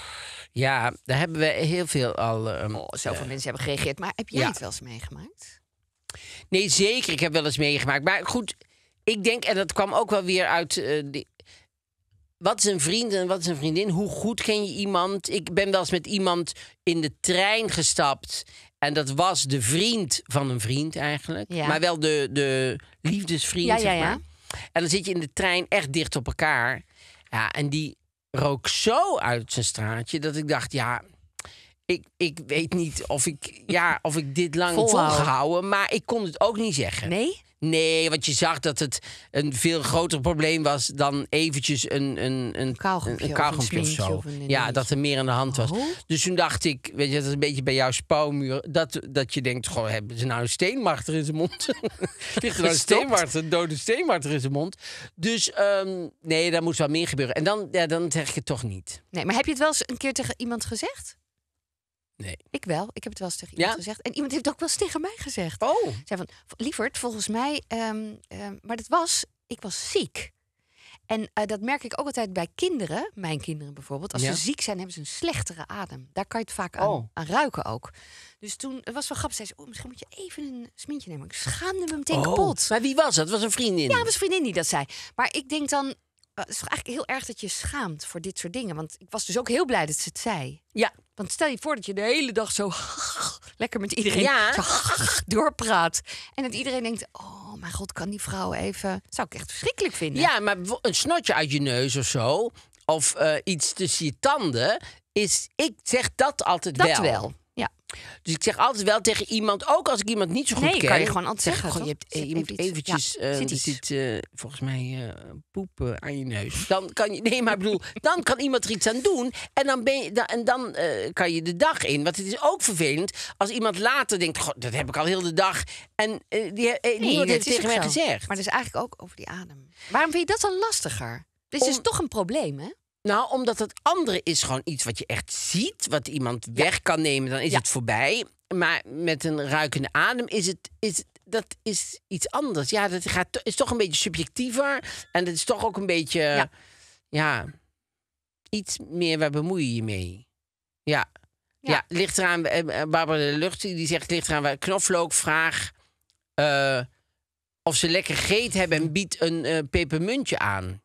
Ja, daar hebben we heel veel al. Um, zoveel mensen hebben gereageerd. Maar heb jij het wel eens meegemaakt? Nee, zeker. Ik heb wel eens meegemaakt. Maar goed, ik denk, en dat kwam ook wel weer uit. Eh, wat is een vriend en wat is een vriendin? Hoe goed ken je iemand? Ik ben wel eens met iemand in de trein gestapt. En dat was de vriend van een vriend eigenlijk. Maar wel de, de liefdesvriend, zeg maar. En dan zit je in de trein echt dicht op elkaar. Ja, en die rook zo uit zijn straatje dat ik dacht, ja... Ik, ik weet niet of ik, ja, of ik dit lang volgehouden, maar ik kon het ook niet zeggen. Nee? Nee, want je zag dat het een veel groter probleem was dan eventjes een, een, een of, zo. ja, dat er meer aan de hand was. Oh. Dus toen dacht ik, weet je, dat is een beetje bij jouw spouwmuur. Dat, dat je denkt, goh, hebben ze nou een steenmarter in zijn mond? *laughs* Ligt er nou een steenmarter, dode steenmarter in zijn mond? Dus ehm, nee, daar moest wel meer gebeuren. En dan, ja, dan zeg ik het toch niet. Nee, maar heb je het wel eens een keer tegen iemand gezegd? Nee. Ik wel. Ik heb het wel eens tegen iemand gezegd. En iemand heeft het ook wel eens tegen mij gezegd. Oh. van, lieverd, volgens mij... Ehm, ehm, maar dat was, ik was ziek. En eh, dat merk ik ook altijd bij kinderen, mijn kinderen bijvoorbeeld. Als ze ziek zijn, hebben ze een slechtere adem. Daar kan je het vaak oh. aan, ruiken ook. Dus toen, het was wel grappig. Zei ze, oh, misschien moet je even een smintje nemen. Ik schaamde me meteen oh. kapot. Maar wie was dat? Het was een vriendin. Ja, het was een vriendin die dat zei. Maar ik denk dan, eh, het is eigenlijk heel erg dat je schaamt voor dit soort dingen. Want ik was dus ook heel blij dat ze het zei. Ja. Want stel je voor dat je de hele dag zo *laughs* lekker met iedereen *laughs* doorpraat. En dat iedereen denkt, oh mijn god, kan die vrouw even... Dat zou ik echt verschrikkelijk vinden. Ja, maar een snotje uit je neus of zo, of eh, iets tussen je tanden, is, ik zeg dat altijd dat wel. wel. Dus ik zeg altijd wel tegen iemand, ook als ik iemand niet zo goed nee, ken. Nee, kan je gewoon altijd zeggen. je, hebt, eh, moet eventjes, ja, eh, zit eh, volgens mij poepen aan je neus. Dan kan je, nee, maar bedoel, *laughs* dan kan iemand er iets aan doen. En dan, ben je, en dan kan je de dag in. Want het is ook vervelend als iemand later denkt, dat heb ik al heel de dag. En die, niemand heeft tegen mij gezegd. Maar dat is eigenlijk ook over die adem. Waarom vind je dat dan lastiger? Dit is dus toch een probleem, hè? Nou, omdat het andere is gewoon iets wat je echt ziet, wat iemand weg kan nemen, dan is het voorbij. Maar met een ruikende adem is het, is, dat is iets anders. Ja, dat gaat, is toch een beetje subjectiever. En dat is toch ook een beetje. Ja. iets meer waar bemoei je je mee. Ja. Ja, ja ligt eraan. Eh, eh, Barbara de Lucht die zegt: ligt eraan. Knoflook vraag. Uh, of ze lekker geet hebben en biedt een pepermuntje aan.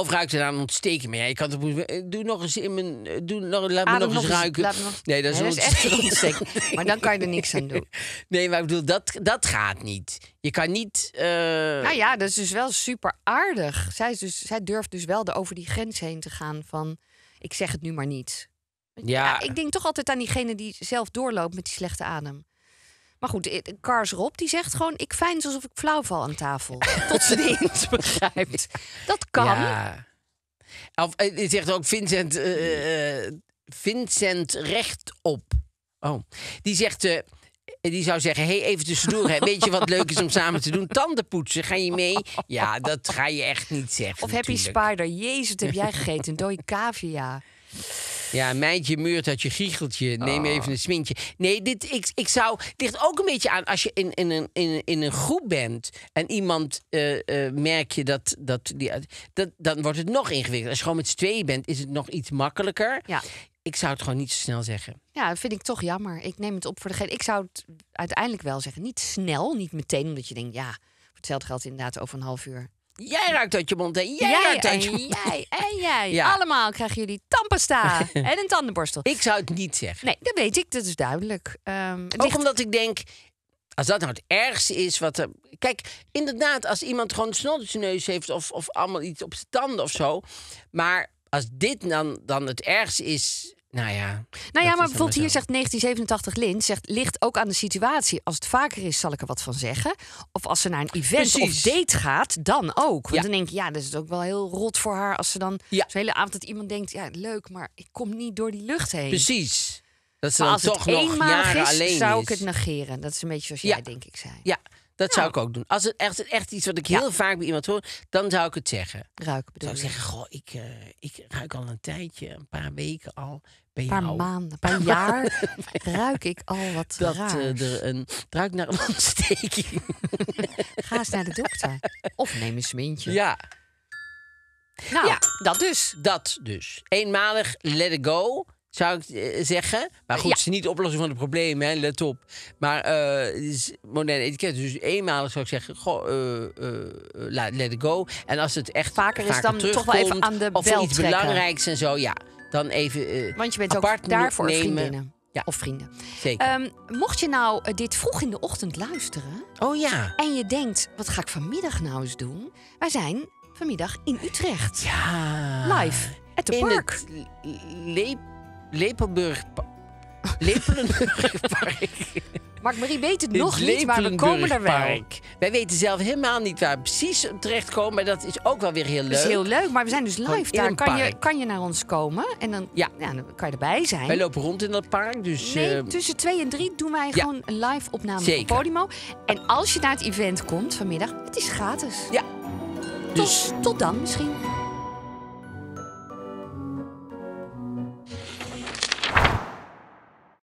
Oh, of ruikt ze aan ontsteken? Maar ja, je kan het eh, Doe nog eens in mijn. Eh, doe nog, laat me ah, nog, eens ruiken. Nee, dat is, nee, echt ontsteken. *laughs* maar dan kan je er niks aan doen. *laughs* Nee, maar ik bedoel, dat, dat gaat niet. Je kan niet. Uh... Nou ja, dat is dus wel super aardig. Zij, is dus, zij durft dus wel over die grens heen te gaan van. Ik zeg het nu maar niet. Ja. ik denk toch altijd aan diegene die zelf doorloopt met die slechte adem. Maar goed, Cars eh, Rob die zegt gewoon: ik fijn alsof ik flauw val aan tafel. *laughs* Tot ze niet begrijpt. Dat kan. Ja. Of, je eh, zegt ook Vincent, uh, Vincent rechtop. Oh, die zegt. Uh, die zou zeggen: hey, even tussendoor. Hè. Weet je wat leuk is om *laughs* samen te doen? Tanden poetsen. Ga je mee? Ja, dat ga je echt niet zeggen. Of natuurlijk. Happy Spider. Jezus, heb jij gegeten? Een dode cavia. Ja, je muurt uit je giecheltje. Neem ah. even een smintje. Nee, dit, ik, ik zou, het ligt ook een beetje aan als je in, in, een, in, in een groep bent en iemand uh, merk je dat, dat, die, dat, dan wordt het nog ingewikkelder. Als je gewoon met z'n tweeën bent, is het nog iets makkelijker. Ja. Ik zou het gewoon niet zo snel zeggen. Ja, dat vind ik toch jammer. Ik neem het op voor degene. Ik zou het uiteindelijk wel zeggen. Niet snel, niet meteen, omdat je denkt, ja, hetzelfde geld inderdaad over een half uur Jij ruikt uit je mond en jij, jij ruikt uit je mond. Jij en jij. Allemaal krijgen jullie tandpasta *laughs* en een tandenborstel. Ik zou het niet zeggen. Nee, dat weet ik. Dat is duidelijk. Um, Ook omdat ik denk, als dat nou het ergste is wat er... Kijk, inderdaad, als iemand gewoon snot op zijn neus heeft... Of, of allemaal iets op zijn tanden of zo. Maar als dit dan, dan het ergste is nou ja. Nou ja, maar bijvoorbeeld hier zegt 1987 Lin, zegt, ligt ook aan de situatie. Als het vaker is, zal ik er wat van zeggen. Of als ze naar een event of date gaat, dan ook. Want dan denk ik, ja, dat is ook wel heel rot voor haar als ze dan ja. zo'n hele avond dat iemand denkt, ja, leuk, maar ik kom niet door die lucht heen. Precies. Dat ze dan als toch het nog eenmalig is, zou ik het negeren. Dat is een beetje zoals jij, denk ik, zei. Ja, dat zou nou. ik ook doen. Als het echt, iets wat ik heel vaak bij iemand hoor, dan zou ik het zeggen. Ruik. bedoel Zou ik zeggen, goh, ik, eh, ik ruik al een tijdje, een paar weken al. Ben je Een paar maanden, *laughs* een paar jaar *laughs* ruik ik al wat dat eh, raars. eh, er een het naar een ontsteking. *laughs* Ga eens naar de dokter. Of neem een smintje. Ja, Nou, dat dus. dat dus. Eenmalig let it go zou ik eh, zeggen. Maar eh, goed, ze het is niet de oplossing van het probleem, hè? let op. Maar uh, moderne etiket, dus eenmalig zou ik zeggen, goh, uh, let it go. En als het echt vaker, is, dan toch wel even aan de bel Of iets trekken. belangrijks en zo, ja. Dan even Want je bent apart ook daarvoor vriendinnen. Of vrienden. Zeker. Ehm, mocht je nou dit vroeg in de ochtend luisteren... Oh ja. En je denkt, wat ga ik vanmiddag nou eens doen? Wij zijn vanmiddag in Utrecht. Ja. Live. At the in park. Lepelburg... Lepelenburgpark. *laughs* Mark Marie weet het, nog niet, maar we komen er wel. Wij weten zelf helemaal niet waar we precies terechtkomen. Maar dat is ook wel weer heel leuk. Dat is heel leuk, maar we zijn dus live daar. Kan park. je, kan je naar ons komen en dan, ja. dan kan je erbij zijn. Wij lopen rond in dat park. Dus, nee, eh, tussen twee en drie doen wij gewoon een live opname op van Podimo. En als je naar het event komt vanmiddag, het is gratis. Ja. tot, dus- tot dan misschien.